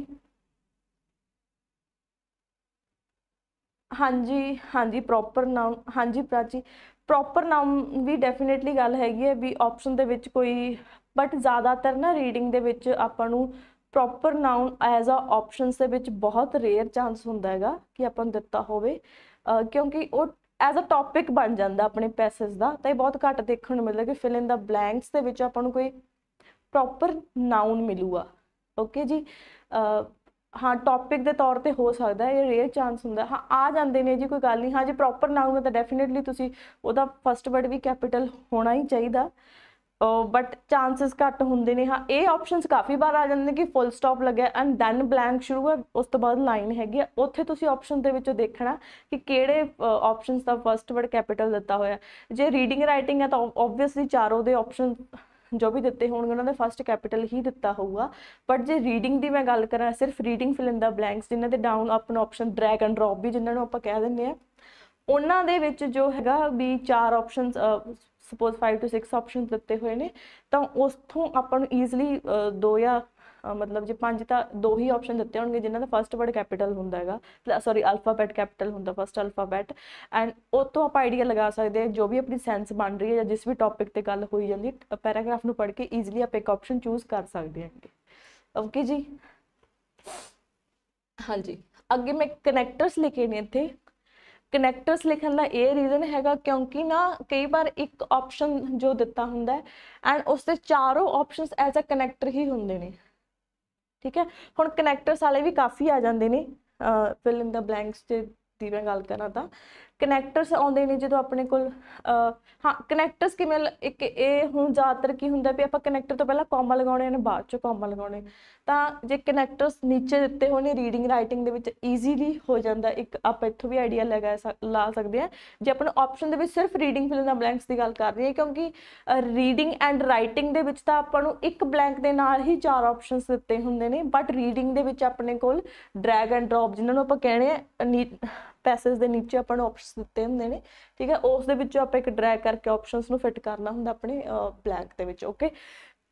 ਹਾਂਜੀ ਹਾਂਜੀ ਪ੍ਰੋਪਰ ਨਾਮ ਹਾਂਜੀ ਪ੍ਰਾਚੀ ਪ੍ਰੋਪਰ ਨਾਮ ਵੀ ਡੈਫੀਨਿਟਲੀ ਗੱਲ ਹੈਗੀ ਹੈ ਵੀ ਆਪਸ਼ਨ ਦੇ ਵਿੱਚ ਕੋਈ ਬਟ ਜ਼ਿਆਦਾਤਰ ਨਾ ਰੀਡਿੰਗ ਦੇ ਵਿੱਚ ਆਪਾਂ ਨੂੰ ਪ੍ਰੋਪਰ ਨਾਉਨ ਐਜ਼ ਆ ਆਪਸ਼ਨਸ ਦੇ ਵਿੱਚ ਬਹੁਤ ਰੇਅਰ ਚਾਂਸ ਹੁੰਦਾ ਹੈਗਾ ਕਿ ਆਪਾਂ ਨੂੰ ਦਿੱਤਾ ਹੋਵੇ ਕਿਉਂਕਿ ਉਹ ਐਜ਼ ਅ ਟੌਪਿਕ ਬਣ ਜਾਂਦਾ ਆਪਣੇ ਪੈਸੇਜ ਦਾ ਤਾਂ ਇਹ ਬਹੁਤ ਘੱਟ ਦੇਖਣ ਨੂੰ ਮਿਲਦਾ ਕਿ ਫਿਲ ਇਨ ਦਾ ਬਲੈਂਕਸ ਦੇ ਵਿੱਚ ਆਪਾਂ ਨੂੰ ਕੋਈ ਪ੍ਰੋਪਰ ਨਾਉਨ ਮਿਲੂਗਾ ਓਕੇ ਜੀ ਹਾਂ ਟੌਪਿਕ ਦੇ ਤੌਰ ਤੇ ਹੋ ਸਕਦਾ ਇਹ ਰੇਅਰ ਚਾਂਸ ਹੁੰਦਾ ਹਾਂ ਆ ਜਾਂਦੇ ਨੇ ਜੀ ਕੋਈ ਗੱਲ ਨਹੀਂ ਹਾਂ ਜੇ ਪ੍ਰੋਪਰ ਨਾਉਨ ਤਾਂ ਡੈਫੀਨਿਟਲੀ ਤੁਸੀਂ ਉਹਦਾ ਫਰਸਟ ਵਰਡ ਵੀ ਕੈਪੀਟਲ ਹੋਣਾ ਹੀ ਚਾਹੀਦਾ ਬਟ ਚਾਂਸਸ ਘੱਟ ਹੁੰਦੇ ਨੇ ਹਾਂ ਇਹ ਆਪਸ਼ਨਸ ਕਾਫੀ ਵਾਰ ਆ ਜਾਂਦੇ ਨੇ ਕਿ ਫੁੱਲ ਸਟਾਪ ਲੱਗਿਆ ਐਂਡ ਦੈਨ ਬਲੈਂਕ ਸ਼ੁਰੂ ਹੈ ਉਸ ਤੋਂ ਬਾਅਦ ਲਾਈਨ ਹੈਗੀ ਆ ਉੱਥੇ ਤੁਸੀਂ ਆਪਸ਼ਨ ਦੇ ਵਿੱਚੋਂ ਦੇਖਣਾ ਕਿ ਕਿਹੜੇ ਆਪਸ਼ਨਸ ਦਾ ਫਰਸਟ ਵਰਡ ਕੈਪੀਟਲ ਦਿੱਤਾ ਹੋਇਆ ਜੇ ਰੀਡਿੰਗ ਰਾਈਟਿੰਗ ਹੈ ਤਾਂ ਆਬਵੀਅਸਲੀ ਚਾਰੋਂ ਦੇ ਆਪਸ਼ਨ ਜੋ ਵੀ ਦਿੱਤੇ ਹੋਣਗੇ ਉਹਨਾਂ ਦੇ ਫਰਸਟ ਕੈਪੀਟਲ ਹੀ ਦਿੱਤਾ ਹੋਊਗਾ ਬਟ ਜੇ ਰੀਡਿੰਗ ਦੀ ਮੈਂ ਗੱਲ ਕਰਾਂ ਸਿਰਫ reading fill in the blanks ਜਿਨ੍ਹਾਂ ਦੇ ਡਾਊਨ ਆਪਣਾ ਆਪਸ਼ਨ ਡਰੈਗ ਐਂਡ ਡ੍ਰੌਪ ਵੀ ਜਿਨ੍ਹਾਂ ਨੂੰ ਆਪਾਂ ਕਹਿ ਦਿੰਦੇ ਆ ਉਹਨਾਂ ਦੇ ਵਿੱਚ ਜੋ ਹੈਗਾ ਵੀ ਚਾਰ ਆਪਸ਼ਨਸ ਸਪੋਜ਼ 5 ਟੂ 6 ਆਪਸ਼ਨ ਦਿੱਤੇ ਹੋਏ ਨੇ ਤਾਂ ਉਸ ਤੋਂ ਆਪਾਂ ਨੂੰ ਈਜ਼ਲੀ ਦੋ ਜਾਂ ਮਤਲਬ ਜੇ ਪੰਜ ਤਾਂ ਦੋ ਹੀ ਆਪਸ਼ਨ ਦਿੱਤੇ ਹੋਣਗੇ ਜਿਨ੍ਹਾਂ ਦਾ ਫਰਸਟ ਵਰਡ ਕੈਪੀਟਲ ਹੁੰਦਾ ਹੈਗਾ ਸੌਰੀ ਅਲਫਾਬੈਟ ਕੈਪੀਟਲ ਹੁੰਦਾ ਫਰਸਟ ਅਲਫਾਬੈਟ ਐਂਡ ਉਹ ਤੋਂ ਆਪਾਂ ਆਈਡੀਆ ਲਗਾ ਸਕਦੇ ਹਾਂ ਜੋ ਵੀ ਆਪਣੀ ਸੈਂਸ ਬਣ ਰਹੀ ਹੈ ਜਾਂ ਜਿਸ ਵੀ ਟੌਪਿਕ ਤੇ ਗੱਲ ਹੋਈ ਜਾਂਦੀ ਪੈਰਾਗ੍ਰਾਫ ਨੂੰ ਪੜ੍ਹ ਕੇ ਈਜ਼ਲੀ ਆਪਾਂ ਇੱਕ ਆਪਸ਼ਨ ਚੂਜ਼ ਕਰ ਸਕਦੇ ਹਾਂਗੇ ਓਕੇ ਜੀ ਹਾਂਜੀ ਅੱਗੇ ਮੈਂ ਕਨੈਕਟਰਸ ਲਿਖੇ ਨੇ ਇੱਥੇ ਕਨੈਕਟਰਸ ਲਿਖਣ ਦਾ ਇਹ ਰੀਜ਼ਨ ਹੈਗਾ ਕਿਉਂਕਿ ਨਾ ਕਈ ਵਾਰ ਇੱਕ ਆਪਸ਼ਨ ਜੋ ਦਿੱਤਾ ਹੁੰਦਾ ਹੈ ਐਂਡ ਉਸ ਦੇ ਚਾਰੋਂ ਆਪਸ਼ਨਸ ਐਜ਼ ਅ ਕਨੈਕਟਰ ਹੀ ਹੁੰਦੇ ਨੇ ਠੀਕ ਹੈ ਹੁਣ ਕਨੈਕਟਰਸ ਵਾਲੇ ਵੀ ਕਾਫੀ ਆ ਜਾਂਦੇ ਨੇ ਫਿਲ ਇਨ ਦਾ ਬਲੈਂਕਸ ਤੇ ਦੀ ਮੈਂ ਗੱਲ ਕਰਨਾ ਤਾਂ ਕਨੈਕਟਰਸ ਆਉਂਦੇ ਨੇ ਜਦੋਂ ਆਪਣੇ ਕੋਲ ਹਾਂ ਕਨੈਕਟਰਸ ਕਿਵੇਂ ਇੱਕ ਇਹ ਹੁਣ ਜ਼ਿਆਦਾਤਰ ਕੀ ਹੁੰਦਾ ਵੀ ਆਪਾਂ ਕਨੈਕਟਰ ਤੋਂ ਪਹਿਲਾਂ ਕੋਮਾ ਲਗਾਉਣੇ ਨੇ ਬਾਅਦ ਚੋਂ ਕੋਮਾ ਲਗਾਉਣੇ ਤਾਂ ਜੇ ਕਨੈਕਟਰਸ ਨੀਚੇ ਦਿੱਤੇ ਹੋਣੇ ਰੀਡਿੰਗ ਰਾਈਟਿੰਗ ਦੇ ਵਿੱਚ ਈਜ਼ੀਲੀ ਹੋ ਜਾਂਦਾ ਇੱਕ ਆਪਾਂ ਇੱਥੋਂ ਵੀ ਆਈਡੀਆ ਲਗਾ ਲਾ ਸਕਦੇ ਆ ਜੇ ਆਪਾਂ ਆਪਸ਼ਨ ਦੇ ਵਿੱਚ ਸਿਰਫ ਰੀਡਿੰਗ ਫਿਲ ਦਾ ਬਲੈਂਕਸ ਦੀ ਗੱਲ ਕਰ ਰਹੀ ਹਾਂ ਕਿਉਂਕਿ ਰੀਡਿੰਗ ਐਂਡ ਰਾਈਟਿੰਗ ਦੇ ਵਿੱਚ ਤਾਂ ਆਪਾਂ ਨੂੰ ਇੱਕ ਬਲੈਂਕ ਦੇ ਨਾਲ ਹੀ ਚਾਰ ਆਪਸ਼ਨਸ ਦਿੱਤੇ ਹੁੰਦੇ ਨੇ ਬਟ ਰੀਡਿੰਗ ਦੇ ਵਿੱਚ ਆਪਣੇ ਕੋਲ ਡਰੈਗ ਐਂਡ ਡ੍ਰੌਪ ਜਿਨ੍ਹਾਂ ਨੂੰ ਆਪਾਂ ਕਹਿੰਦੇ ਆ ਪੈਸੇਜ ਦੇ ਨੀਚੇ ਆਪਾਂ ਨੂੰ ਆਪਸ਼ਨਸ ਦਿੱਤੇ ਹੁੰਦੇ ਨੇ ਠੀਕ ਹੈ ਉਸ ਦੇ ਵਿੱਚੋਂ ਆਪਾਂ ਇੱਕ ਡਰੈਗ ਕਰਕੇ ਆਪਸ਼ਨਸ ਨੂੰ ਫਿੱਟ ਕਰਨਾ ਹੁੰਦਾ ਆਪਣੇ ਬਲੈਂਕ ਦੇ ਵਿੱਚ ਓਕੇ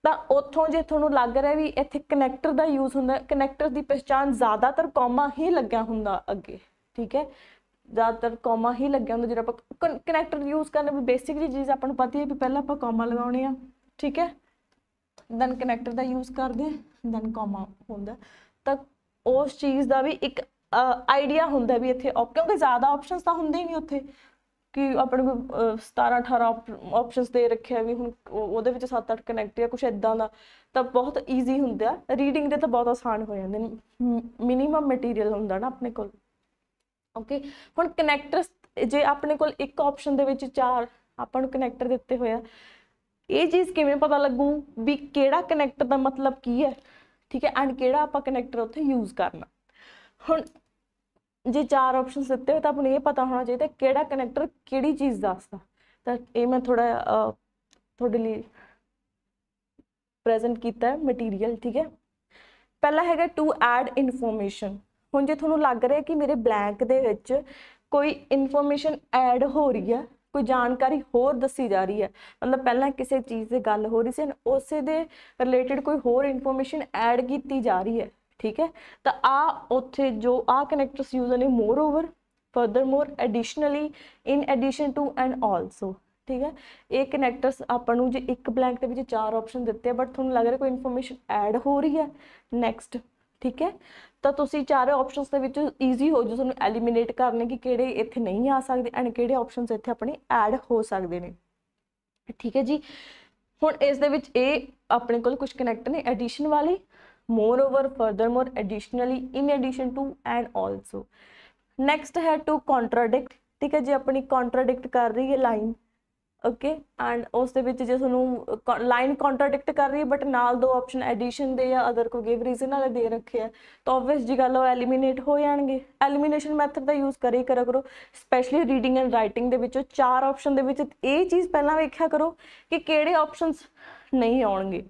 ਤਾਂ ਉੱਥੋਂ ਜੇ ਤੁਹਾਨੂੰ ਲੱਗ ਰਿਹਾ ਵੀ ਇੱਥੇ ਕਨੈਕਟਰ ਦਾ ਯੂਜ਼ ਹੁੰਦਾ ਕਨੈਕਟਰ ਦੀ ਪਛਾਣ ਜ਼ਿਆਦਾਤਰ ਕੋਮਾ ਹੀ ਲੱਗਿਆ ਹੁੰਦਾ ਅੱਗੇ ਠੀਕ ਹੈ ਜ਼ਿਆਦਾਤਰ ਕੋਮਾ ਹੀ ਲੱਗਿਆ ਹੁੰਦਾ ਜਿਹੜਾ ਆਪਾਂ ਕਨੈਕਟਰ ਯੂਜ਼ ਕਰਨਾ ਵੀ ਬੇਸਿਕਲੀ ਜੀਜ਼ ਚੀਜ਼ ਆਪਾਂ ਨੂੰ ਪਤਾ ਹੀ ਹੈ ਵੀ ਪਹਿਲਾਂ ਆਪਾਂ ਕੋਮਾ ਲਗਾਉਣੇ ਆ ਠੀਕ ਹੈ ਦੈਨ ਕਨੈਕਟਰ ਦਾ ਯੂਜ਼ ਕਰਦੇ ਦੈਨ ਕੋਮਾ ਹੁੰਦਾ ਤਾਂ ਉਸ ਚੀਜ਼ ਦਾ ਵੀ ਇੱਕ ਆਈਡੀਆ ਹੁੰਦਾ ਵੀ ਇੱਥੇ ਕਿਉਂਕਿ ਜ਼ਿਆਦਾ ਆਪਸ਼ਨਸ ਤਾਂ ਹੁੰਦੇ ਹੀ ਨਹੀਂ ਉੱਥੇ ਕਿ ਆਪਣੇ ਕੋਲ 17 18 ਆਪਸ਼ਨਸ ਦੇ ਰੱਖਿਆ ਵੀ ਹੁਣ ਉਹਦੇ ਵਿੱਚ 7-8 ਕਨੈਕਟ ਆ ਕੁਝ ਇਦਾਂ ਦਾ ਤਾਂ ਬਹੁਤ ਈਜ਼ੀ ਹੁੰਦਾ ਰੀਡਿੰਗ ਦੇ ਤਾਂ ਬਹੁਤ ਆਸਾਨ ਹੋ ਜਾਂਦੇ ਨੇ ਮਿਨੀਮਮ ਮਟੀਰੀਅਲ ਹੁੰਦਾ ਨਾ ਆਪਣੇ ਕੋਲ ਓਕੇ ਹੁਣ ਕਨੈਕਟਰਸ ਜੇ ਆਪਣੇ ਕੋਲ ਇੱਕ ਆਪਸ਼ਨ ਦੇ ਵਿੱਚ ਚਾਰ ਆਪਾਂ ਨੂੰ ਕਨੈਕਟਰ ਦਿੱਤੇ ਹੋਇਆ ਇਹ ਚੀਜ਼ ਕਿਵੇਂ ਪਤਾ ਲੱਗੂ ਵੀ ਕਿਹੜਾ ਕਨੈਕਟਰ ਦਾ ਮਤਲਬ ਕੀ ਹੈ ਠੀਕ ਹੈ ਐਂਡ ਕਿਹੜਾ ਆਪਾਂ ਕਨੈਕਟਰ ਉੱਥੇ ਯੂਜ਼ ਕਰਨਾ ਹੁਣ ਜੇ ਚਾਰ ਆਪਸ਼ਨਸ ਦਿੱਤੇ ਹੋ ਤਾਂ ਆਪਾਂ ਨੂੰ ਇਹ ਪਤਾ ਹੋਣਾ ਚਾਹੀਦਾ ਕਿਹੜਾ ਕਨੈਕਟਰ ਕਿਹੜੀ ਚੀਜ਼ ਦੱਸਦਾ ਤਾਂ ਇਹ ਮੈਂ ਥੋੜਾ ਤੁਹਾਡੇ ਲਈ ਪ੍ਰੈਜ਼ੈਂਟ ਕੀਤਾ ਹੈ ਮਟੀਰੀਅਲ ਠੀਕ ਹੈ ਪਹਿਲਾ ਹੈਗਾ ਟੂ ਐਡ ਇਨਫੋਰਮੇਸ਼ਨ ਹੁਣ ਜੇ ਤੁਹਾਨੂੰ ਲੱਗ ਰਿਹਾ ਕਿ ਮੇਰੇ ਬਲੈਂਕ ਦੇ ਵਿੱਚ ਕੋਈ ਇਨਫੋਰਮੇਸ਼ਨ ਐਡ ਹੋ ਰਹੀ ਹੈ ਕੋਈ ਜਾਣਕਾਰੀ ਹੋਰ ਦੱਸੀ ਜਾ ਰਹੀ ਹੈ ਮਤਲਬ ਪਹਿਲਾਂ ਕਿਸੇ ਚੀਜ਼ ਦੀ ਗੱਲ ਹੋ ਰਹੀ ਸੀ ਉਸੇ ਦੇ ਰਿਲੇਟਡ ਕੋਈ ਹੋਰ ਇਨਫੋਰਮੇਸ਼ਨ ਐਡ ਕੀਤੀ ਜਾ ਰਹੀ ਹੈ ਠੀਕ ਹੈ ਤਾਂ ਆ ਉੱਥੇ ਜੋ ਆ ਕਨੈਕਟਰਸ ਯੂਜ਼ ਹਨ moreover more additionally in addition to and also ਠੀਕ ਹੈ ਇਹ ਕਨੈਕਟਰਸ ਆਪਾਂ ਨੂੰ ਜੇ ਇੱਕ ਬਲੈਂਕ ਦੇ ਵਿੱਚ ਚਾਰ ਆਪਸ਼ਨ ਦਿੱਤੇ ਆ ਬਟ ਤੁਹਾਨੂੰ ਲੱਗ ਰਿਹਾ ਕੋਈ ਇਨਫੋਰਮੇਸ਼ਨ ਐਡ ਹੋ ਰਹੀ ਹੈ ਨੈਕਸਟ ਠੀਕ ਹੈ ਤਾਂ ਤੁਸੀਂ ਚਾਰੇ ਆਪਸ਼ਨਸ ਦੇ ਵਿੱਚ ਈਜ਼ੀ ਹੋ ਜੂ ਤੁਹਾਨੂੰ ਐਲੀਮੀਨੇਟ ਕਰਨੇ ਕਿ ਕਿਹੜੇ ਇੱਥੇ ਨਹੀਂ ਆ ਸਕਦੇ ਐਂਡ ਕਿਹੜੇ ਆਪਸ਼ਨਸ ਇੱਥੇ ਆਪਣੇ ਐਡ ਹੋ ਸਕਦੇ ਨੇ ਠੀਕ ਹੈ ਜੀ ਹੁਣ ਇਸ ਦੇ ਵਿੱਚ ਇਹ ਆਪਣੇ ਕੋਲ ਕੁਝ ਕਨੈਕਟਰ ਨੇ ਐਡੀਸ਼ਨ ਵਾਲੇ moreover furthermore additionally in addition to and also next ਹੈ to contradict ਠੀਕ ਹੈ ਜੇ ਆਪਣੀ contradict ਕਰ ਰਹੀ ਹੈ line ਓਕੇ ਐਂਡ ਉਸ ਦੇ ਵਿੱਚ ਜੇ ਤੁਹਾਨੂੰ ਲਾਈਨ ਕੰਟਰਡਿਕਟ ਕਰ ਰਹੀ ਹੈ ਬਟ ਨਾਲ ਦੋ ਆਪਸ਼ਨ ਐਡੀਸ਼ਨ ਦੇ ਜਾਂ ਅਦਰ ਕੋ ਗਿਵ ਰੀਜ਼ਨ ਵਾਲੇ ਦੇ ਰੱਖੇ ਆ ਤਾਂ ਆਬਵੀਅਸ ਜੀ ਗੱਲ ਉਹ ਐਲੀਮੀਨੇਟ ਹੋ ਜਾਣਗੇ ਐਲੀਮੀਨੇਸ਼ਨ ਮੈਥਡ ਦਾ ਯੂਜ਼ ਕਰੀ ਕਰਾ ਕਰੋ ਸਪੈਸ਼ਲੀ ਰੀਡਿੰਗ ਐਂਡ ਰਾਈਟਿੰਗ ਦੇ ਵਿੱਚੋਂ ਚਾਰ ਆਪਸ਼ਨ ਦੇ ਵਿੱਚ ਇਹ ਚੀਜ਼ ਪਹਿਲਾਂ ਵੇਖਿਆ ਕਰੋ ਕਿ ਕਿਹੜੇ ਆਪਸ਼ਨਸ ਨਹੀਂ ਆਉਣਗੇ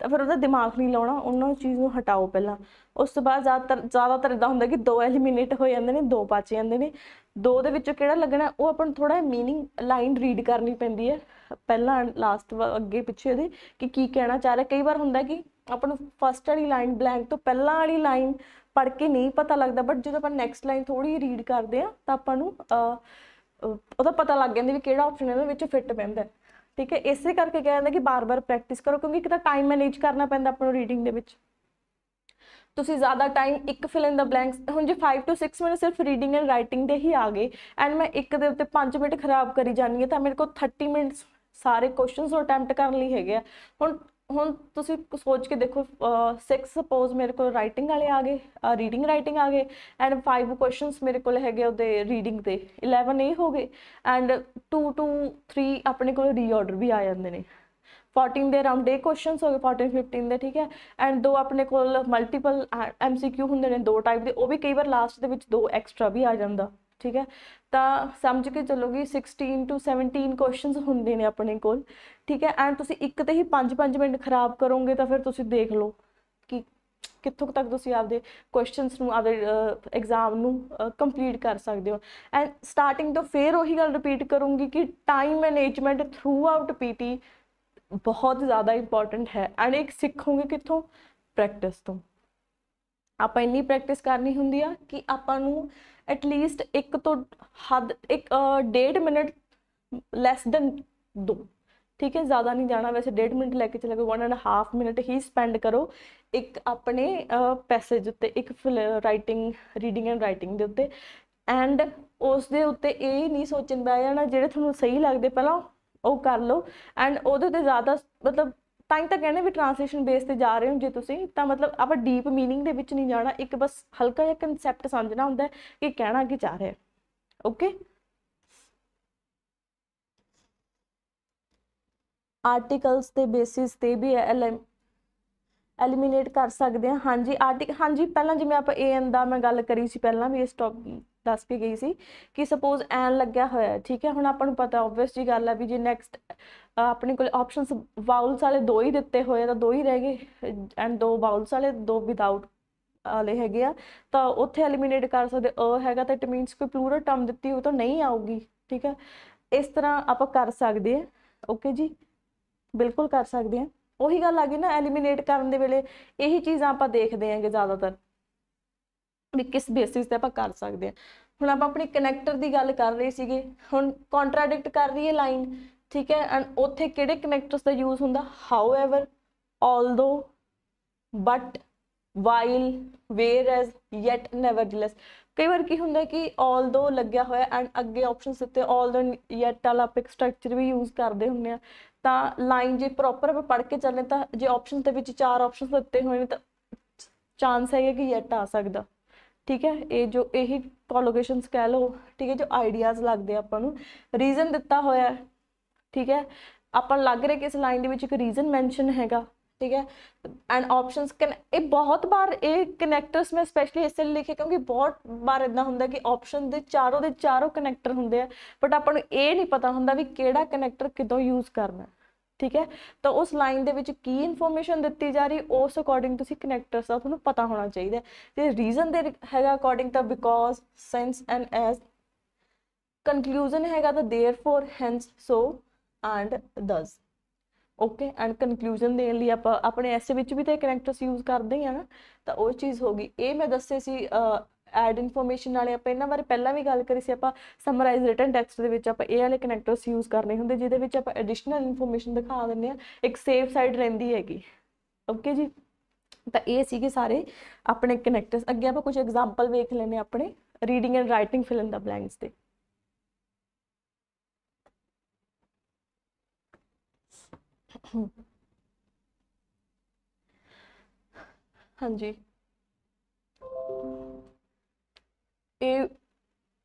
ਤਾਂ ਫਿਰ ਉਹਦਾ ਦਿਮਾਗ ਨਹੀਂ ਲਾਉਣਾ ਉਹਨਾਂ ਚੀਜ਼ ਨੂੰ ਹਟਾਓ ਪਹਿਲਾਂ ਉਸ ਤੋਂ ਬਾਅਦ ਜ਼ਿਆਦਾਤਰ ਜ਼ਿਆਦਾਤਰ ਇਦਾਂ ਹੁੰਦਾ ਕਿ ਦੋ ਐਲੀਮੀਨੇਟ ਹੋ ਜਾਂਦੇ ਨੇ ਦੋ ਬਚ ਜਾਂਦੇ ਨੇ ਦੋ ਦੇ ਵਿੱਚੋਂ ਕਿਹੜਾ ਲੱਗਣਾ ਉਹ ਆਪਾਂ ਨੂੰ ਥੋੜਾ ਮੀਨਿੰਗ ਲਾਈਨ ਰੀਡ ਕਰਨੀ ਪੈਂਦੀ ਹੈ ਪਹਿਲਾਂ ਲਾਸਟ ਅੱਗੇ ਪਿੱਛੇ ਦੇ ਕਿ ਕੀ ਕਹਿਣਾ ਚਾਹ ਰਿਹਾ ਕਈ ਵਾਰ ਹੁੰਦਾ ਕਿ ਆਪਾਂ ਨੂੰ ਫਸਟ ਵਾਲੀ ਲਾਈਨ ਬਲੈਂਕ ਤੋਂ ਪਹਿਲਾਂ ਵਾਲੀ ਲਾਈਨ ਪੜ ਕੇ ਨਹੀਂ ਪਤਾ ਲੱਗਦਾ ਬਟ ਜਦੋਂ ਆਪਾਂ ਨੈਕਸਟ ਲਾਈਨ ਥੋੜੀ ਰੀਡ ਕਰਦੇ ਆ ਤਾਂ ਆਪਾਂ ਨੂੰ ਉਹਦਾ ਪਤਾ ਲੱਗ ਜਾਂਦਾ ਵੀ ਕਿਹੜਾ ਆਪਸ਼ਨ ਇਹਦੇ ਵਿੱਚ ਫਿੱਟ ਪੈਂਦਾ ਠੀਕ ਹੈ ਇਸੇ ਕਰਕੇ ਕਿਹਾ ਜਾਂਦਾ ਕਿ ਬਾਰ-ਬਾਰ ਪ੍ਰੈਕਟਿਸ ਕਰੋ ਕਿਉਂਕਿ ਇੱਕ ਤਾਂ ਟਾਈਮ ਮੈਨੇਜ ਕਰਨਾ ਪੈਂਦਾ ਆਪਾਂ ਨੂੰ ਰੀਡਿੰਗ ਦੇ ਵਿੱਚ ਤੁਸੀਂ ਜ਼ਿਆਦਾ ਟਾਈਮ ਇੱਕ ਫਿਲ ਇਨ ਦਾ ਬਲੈਂਕਸ ਹੁਣ ਜੇ 5 ਤੋਂ 6 ਮਿੰਟ ਸਿਰਫ ਰੀਡਿੰਗ ਐਂਡ ਰਾਈਟਿੰਗ ਦੇ ਹੀ ਆ ਗਏ ਐਂਡ ਮੈਂ ਇੱਕ ਦੇ ਉੱਤੇ 5 ਮਿੰਟ ਖਰਾਬ ਕਰੀ ਜਾਨੀ ਹੈ ਤਾਂ ਮੇਰੇ ਕੋਲ 30 ਮਿੰਟਸ ਸਾਰੇ ਕੁਐਸਚਨਸ ਨੂੰ ਅਟੈਂਪਟ ਕਰਨ ਲਈ ਹੈਗੇ ਆ ਹੁਣ ਹੁਣ ਤੁਸੀਂ ਸੋਚ ਕੇ ਦੇਖੋ 6 ਸਪੋਜ਼ ਮੇਰੇ ਕੋਲ ਰਾਈਟਿੰਗ ਵਾਲੇ ਆ ਗਏ ਰੀਡਿੰਗ ਰਾਈਟਿੰਗ ਆ ਗਏ ਐਂਡ 5 ਕੁਐਸਚਨਸ ਮੇਰੇ ਕੋਲ ਹੈਗੇ ਉਹਦੇ ਰੀਡਿੰਗ ਦੇ 11 ਇਹ ਹੋ ਗਏ ਐਂਡ 2 2 3 ਆਪਣੇ ਕੋਲ ਰੀਆਰਡਰ ਵੀ ਆ ਜਾਂਦੇ ਨੇ 14 ਦੇ ਅਰਾਊਂਡ ਇਹ ਕੁਐਸਚਨਸ ਹੋ ਗਏ 14 15 ਦੇ ਠੀਕ ਹੈ ਐਂਡ ਦੋ ਆਪਣੇ ਕੋਲ ਮਲਟੀਪਲ ਐਮਸੀਕਿਊ ਹੁੰਦੇ ਨੇ ਦੋ ਟਾਈਪ ਦੇ ਉਹ ਵੀ ਕਈ ਵਾਰ ਲਾਸਟ ਦੇ ਵਿੱਚ ਦੋ ਐਕਸਟਰਾ ਵੀ ਆ ਜਾਂਦਾ ਠੀਕ ਹੈ ਤਾਂ ਸਮਝ ਕੇ ਚੱਲੋਗੇ 16 ਟੂ 17 ਕੁਐਸਚਨਸ ਹੁੰਦੇ ਨੇ ਆਪਣੇ ਕੋਲ ਠੀਕ ਹੈ ਐਂਡ ਤੁਸੀਂ ਇੱਕ ਤੇ ਹੀ 5-5 ਮਿੰਟ ਖਰਾਬ ਕਰੋਗੇ ਤਾਂ ਫਿਰ ਤੁਸੀਂ ਦੇਖ ਲਓ ਕਿ ਕਿੱਥੋਂ ਤੱਕ ਤੁਸੀਂ ਆਪਦੇ ਕੁਐਸਚਨਸ ਨੂੰ ਆਪਦੇ ਐਗਜ਼ਾਮ ਨੂੰ ਕੰਪਲੀਟ ਕਰ ਸਕਦੇ ਹੋ ਐਂਡ ਸਟਾਰਟਿੰਗ ਤੋਂ ਫੇਰ ਉਹੀ ਗੱਲ ਰਿਪੀਟ ਕਰੂੰਗੀ ਕਿ time management throughout PT ਬਹੁਤ ਜ਼ਿਆਦਾ ਇੰਪੋਰਟੈਂਟ ਹੈ ਐਂਡ ਇੱਕ ਸਿੱਖੋਗੇ ਕਿੱਥੋਂ ਪ੍ਰੈਕਟਿਸ ਤੋਂ ਆਪਾਂ ਇੰਨੀ ਪ੍ਰੈਕਟਿਸ ਕਰਨੀ ਹੁੰਦੀ ਆ ਕਿ ਆਪਾਂ ਨੂੰ ਲੀਸਟ ਇੱਕ ਤੋਂ ਹੱਦ ਇੱਕ ਡੇਢ ਮਿੰਟ ਲੈਸ ਦਨ ਦੋ ਠੀਕ ਹੈ ਜ਼ਿਆਦਾ ਨਹੀਂ ਜਾਣਾ ਵੈਸੇ ਡੇਢ ਮਿੰਟ ਲੈ ਕੇ ਚਲੇ ਗਏ 1 ਐਂਡ 1/2 ਮਿੰਟ ਹੀ ਸਪੈਂਡ ਕਰੋ ਇੱਕ ਆਪਣੇ ਪੈਸੇਜ ਉੱਤੇ ਇੱਕ ਰਾਈਟਿੰਗ ਰੀਡਿੰਗ ਐਂਡ ਰਾਈਟਿੰਗ ਦੇ ਉੱਤੇ ਐਂਡ ਉਸ ਦੇ ਉੱਤੇ ਇਹ ਨਹੀਂ ਸੋਚਣ ਬੈ ਜਾਣਾ ਜਿਹੜੇ ਤੁਹਾਨੂੰ ਸਹੀ ਲੱਗਦੇ ਪਹਿਲਾਂ ਉਹ ਕਰ ਲਓ ਐਂਡ ਉਹਦੇ ਤੇ ਜ਼ਿਆਦਾ ਮਤਲਬ ਤਾਂ ਹੀ ਤਾਂ ਕਹਿੰਦੇ ਵੀ ਟ੍ਰਾਂਸਲੇਸ਼ਨ ਬੇਸ ਤੇ ਜਾ ਰਹੇ ਹੋ ਜੇ ਤੁਸੀਂ ਤਾਂ ਮਤਲਬ ਆਪਾਂ ਡੀਪ मीनिंग ਦੇ ਵਿੱਚ ਨਹੀਂ ਜਾਣਾ ਇੱਕ ਬਸ ਹਲਕਾ ਜਿਹਾ ਕਨਸੈਪਟ ਸਮਝਣਾ ਹੁੰਦਾ ਕਿ ਕਹਿਣਾ ਕੀ ਚਾਹ ਰਿਹਾ ਓਕੇ ਆਰਟੀਕਲਸ ਦੇ ਬੇਸਿਸ ਤੇ ਵੀ ਐਲ ਐਲੀਮੀਨੇਟ ਕਰ ਸਕਦੇ ਹਾਂ ਹਾਂਜੀ ਆਰਟੀਕ ਹਾਂਜੀ ਪਹਿਲਾਂ ਜਿਵੇਂ ਆਪਾਂ ਐਨ ਦਾ ਮੈਂ ਗੱਲ ਕਰੀ ਸੀ ਪਹਿਲਾਂ ਵੀ ਇਸ ਟੌਪ ਦੱਸ ਕੇ ਗਈ ਸੀ ਕਿ ਸਪੋਜ਼ ਐਨ ਲੱਗਿਆ ਹੋਇਆ ਠੀਕ ਹੈ ਹੁਣ ਆਪਾਂ ਨੂੰ ਪਤਾ ਆਬਵੀਅਸ ਜੀ ਗੱਲ ਆ ਵੀ ਜੇ ਨੈਕਸਟ ਆਪਣੇ ਕੋਲ ਆਪਸ਼ਨਸ ਵਾਉਲਸ ਵਾਲੇ ਦੋ ਹੀ ਦਿੱਤੇ ਹੋਏ ਤਾਂ ਦੋ ਹੀ ਰਹਿ ਗਏ ਐਂਡ ਦੋ ਵਾਉਲਸ ਵਾਲੇ ਦੋ ਵਿਦਆਊਟ ਵਾਲੇ ਹੈਗੇ ਆ ਤਾਂ ਉੱਥੇ ਐਲੀਮੀਨੇਟ ਕਰ ਸਕਦੇ ਅ ਹੈਗਾ ਤਾਂ ਇਟ ਮੀਨਸ ਕੋਈ ਪਲੂਰਲ ਟਰਮ ਦਿੱਤੀ ਹੋ ਤਾਂ ਨਹੀਂ ਆਊਗੀ ਠੀਕ ਹੈ ਇਸ ਤਰ੍ਹਾਂ ਆਪਾਂ ਕਰ ਸਕਦੇ ਆ ਓਕੇ ਜੀ ਬਿਲਕੁਲ ਕਰ ਸਕਦੇ ਆ ਉਹੀ ਗੱਲ ਆ ਗਈ ਨਾ ਐਲੀਮੀਨੇਟ ਕਰਨ ਦੇ ਵੇਲੇ ਇਹੀ ਚੀਜ਼ਾਂ ਆਪਾਂ ਦੇਖਦੇ ਆਂਗੇ ਜ਼ਿਆਦਾਤਰ ਵੀ ਕਿਸ ਬੇਸਿਸ ਤੇ ਆਪਾਂ ਕਰ ਸਕਦੇ ਆ ਹੁਣ ਆਪਾਂ ਆਪਣੀ ਕਨੈਕਟਰ ਦੀ ਗੱਲ ਕਰ ਰਹੇ ਸੀਗੇ ਹੁਣ ਕੰਟਰਡਿਕਟ ਕਰ ਰਹੀ ਹੈ ਲਾਈਨ ਠੀਕ ਹੈ ਐਂਡ ਉੱਥੇ ਕਿਹੜੇ ਕਨੈਕਟਰਸ ਦਾ ਯੂਜ਼ ਹੁੰਦਾ however although but while while yet never nevertheless ਕਈ ਵਾਰ ਕੀ ਹੁੰਦਾ ਕਿ ਆਲਦੋ ਲੱਗਿਆ ਹੋਇਆ ਐਂਡ ਅੱਗੇ ਆਪਸ਼ਨਸ ਦਿੱਤੇ ਆਲਦੋ ਯੈਟ ਵਾਲਾ ਪਿਕ ਸਟਰਕਚਰ ਵੀ ਯੂਜ਼ ਕਰਦੇ ਹੁੰਦੇ ਆ ਤਾਂ ਲਾਈਨ ਜੇ ਪ੍ਰੋਪਰ ਆਪਾਂ ਪੜ੍ਹ ਕੇ ਚੱਲੇ ਤਾਂ ਜੇ ਆਪਸ਼ਨ ਦੇ ਵਿੱਚ ਚਾਰ ਆਪਸ਼ਨਸ ਦਿੱਤੇ ਹੋਏ ਨੇ ਤਾਂ ਚਾਂਸ ਹੈਗਾ ਕਿ ਯੈਟ ਆ ਸਕਦਾ ਠੀਕ ਹੈ ਇਹ ਜੋ ਇਹੀ ਕੋਲੋਕੇਸ਼ਨਸ ਕਹਿ ਲਓ ਠੀਕ ਹੈ ਜੋ ਆਈਡੀਆਜ਼ ਲੱਗਦੇ ਆਪਾਂ ਨੂੰ ਰੀਜ਼ਨ ਦਿੱਤਾ ਹੋਇਆ ਠੀਕ ਹੈ ਆਪਾਂ ਲੱਗ ਰਿਹਾ ਕਿ ਇਸ ਲਾਈਨ ਦੇ ਵਿੱਚ ਇੱਕ ਰੀਜ਼ਨ ਮੈਂਸ਼ਨ ਹੈਗਾ ਠੀਕ ਹੈ ਐਂਡ ਆਪਸ਼ਨਸ ਕੈਨ ਇਹ ਬਹੁਤ ਵਾਰ ਇਹ ਕਨੈਕਟਰਸ ਮੈਂ ਸਪੈਸ਼ਲੀ ਇਸ ਲਈ ਲਿਖਿਆ ਕਿਉਂਕਿ ਬਹੁਤ ਵਾਰ ਇਦਾਂ ਹੁੰਦਾ ਕਿ ਆਪਸ਼ਨ ਦੇ ਚਾਰੋਂ ਦੇ ਚਾਰੋਂ ਕਨੈਕਟਰ ਹੁੰਦੇ ਆ ਬਟ ਆਪਾਂ ਨੂੰ ਇਹ ਨਹੀਂ ਪਤਾ ਹੁੰਦਾ ਵੀ ਕਿਹੜਾ ਕਨੈਕਟਰ ਕਿਦੋਂ ਯੂਜ਼ ਕਰਨਾ ਠੀਕ ਹੈ ਤਾਂ ਉਸ ਲਾਈਨ ਦੇ ਵਿੱਚ ਕੀ ਇਨਫੋਰਮੇਸ਼ਨ ਦਿੱਤੀ ਜਾ ਰਹੀ ਉਸ ਅਕੋਰਡਿੰਗ ਤੁਸੀਂ ਕਨੈਕਟਰਸ ਦਾ ਤੁਹਾਨੂੰ ਪਤਾ ਹੋਣਾ ਚਾਹੀਦਾ ਤੇ ਰੀਜ਼ਨ ਦੇ ਹੈਗਾ ਅਕੋਰਡਿੰਗ ਤਾਂ because sense and as conclusion ਹੈਗਾ ਤਾਂ therefore hence so and thus okay and conclusion ਦੇਣ ਲਈ ਆਪਾਂ ਆਪਣੇ ਐਸੇ ਵਿੱਚ ਵੀ ਤਾਂ ਕੈਰੈਕਟਰਸ ਯੂਜ਼ ਕਰਦੇ ਹੀ ਆ ਨਾ ਤਾਂ ਉਹ ਚੀਜ਼ ਹੋ ਗਈ ਇਹ ਮੈਂ ਦੱਸੇ ਸੀ ਐਡ ਇਨਫੋਰਮੇਸ਼ਨ ਵਾਲੇ ਆਪਾਂ ਇਹਨਾਂ ਬਾਰੇ ਪਹਿਲਾਂ ਵੀ ਗੱਲ ਕਰੀ ਸੀ ਆਪਾਂ ਸਮਰਾਈਜ਼ ਰਿਟਨ ਟੈਕਸਟ ਦੇ ਵਿੱਚ ਆਪਾਂ ਇਹ ਵਾਲੇ ਕਨੈਕਟਰਸ ਯੂਜ਼ ਕਰਨੇ ਹੁੰਦੇ ਜਿਹਦੇ ਵਿੱਚ ਆਪਾਂ ਐਡੀਸ਼ਨਲ ਇਨਫੋਰਮੇਸ਼ਨ ਦਿਖਾ ਦਿੰਦੇ ਆ ਇੱਕ ਸੇਫ ਸਾਈਡ ਰਹਿੰਦੀ ਹੈਗੀ ਓਕੇ ਜੀ ਤਾਂ ਇਹ ਸੀਗੇ ਸਾਰੇ ਆਪਣੇ ਕਨੈਕਟਰਸ ਅੱਗੇ ਆਪਾਂ ਕੁਝ ਐਗਜ਼ਾਮਪਲ ਵੇਖ ਲੈਨੇ ਆਪਣੇ reading and writing fill in the blanks ਦੇ ਹਾਂਜੀ ਇਹ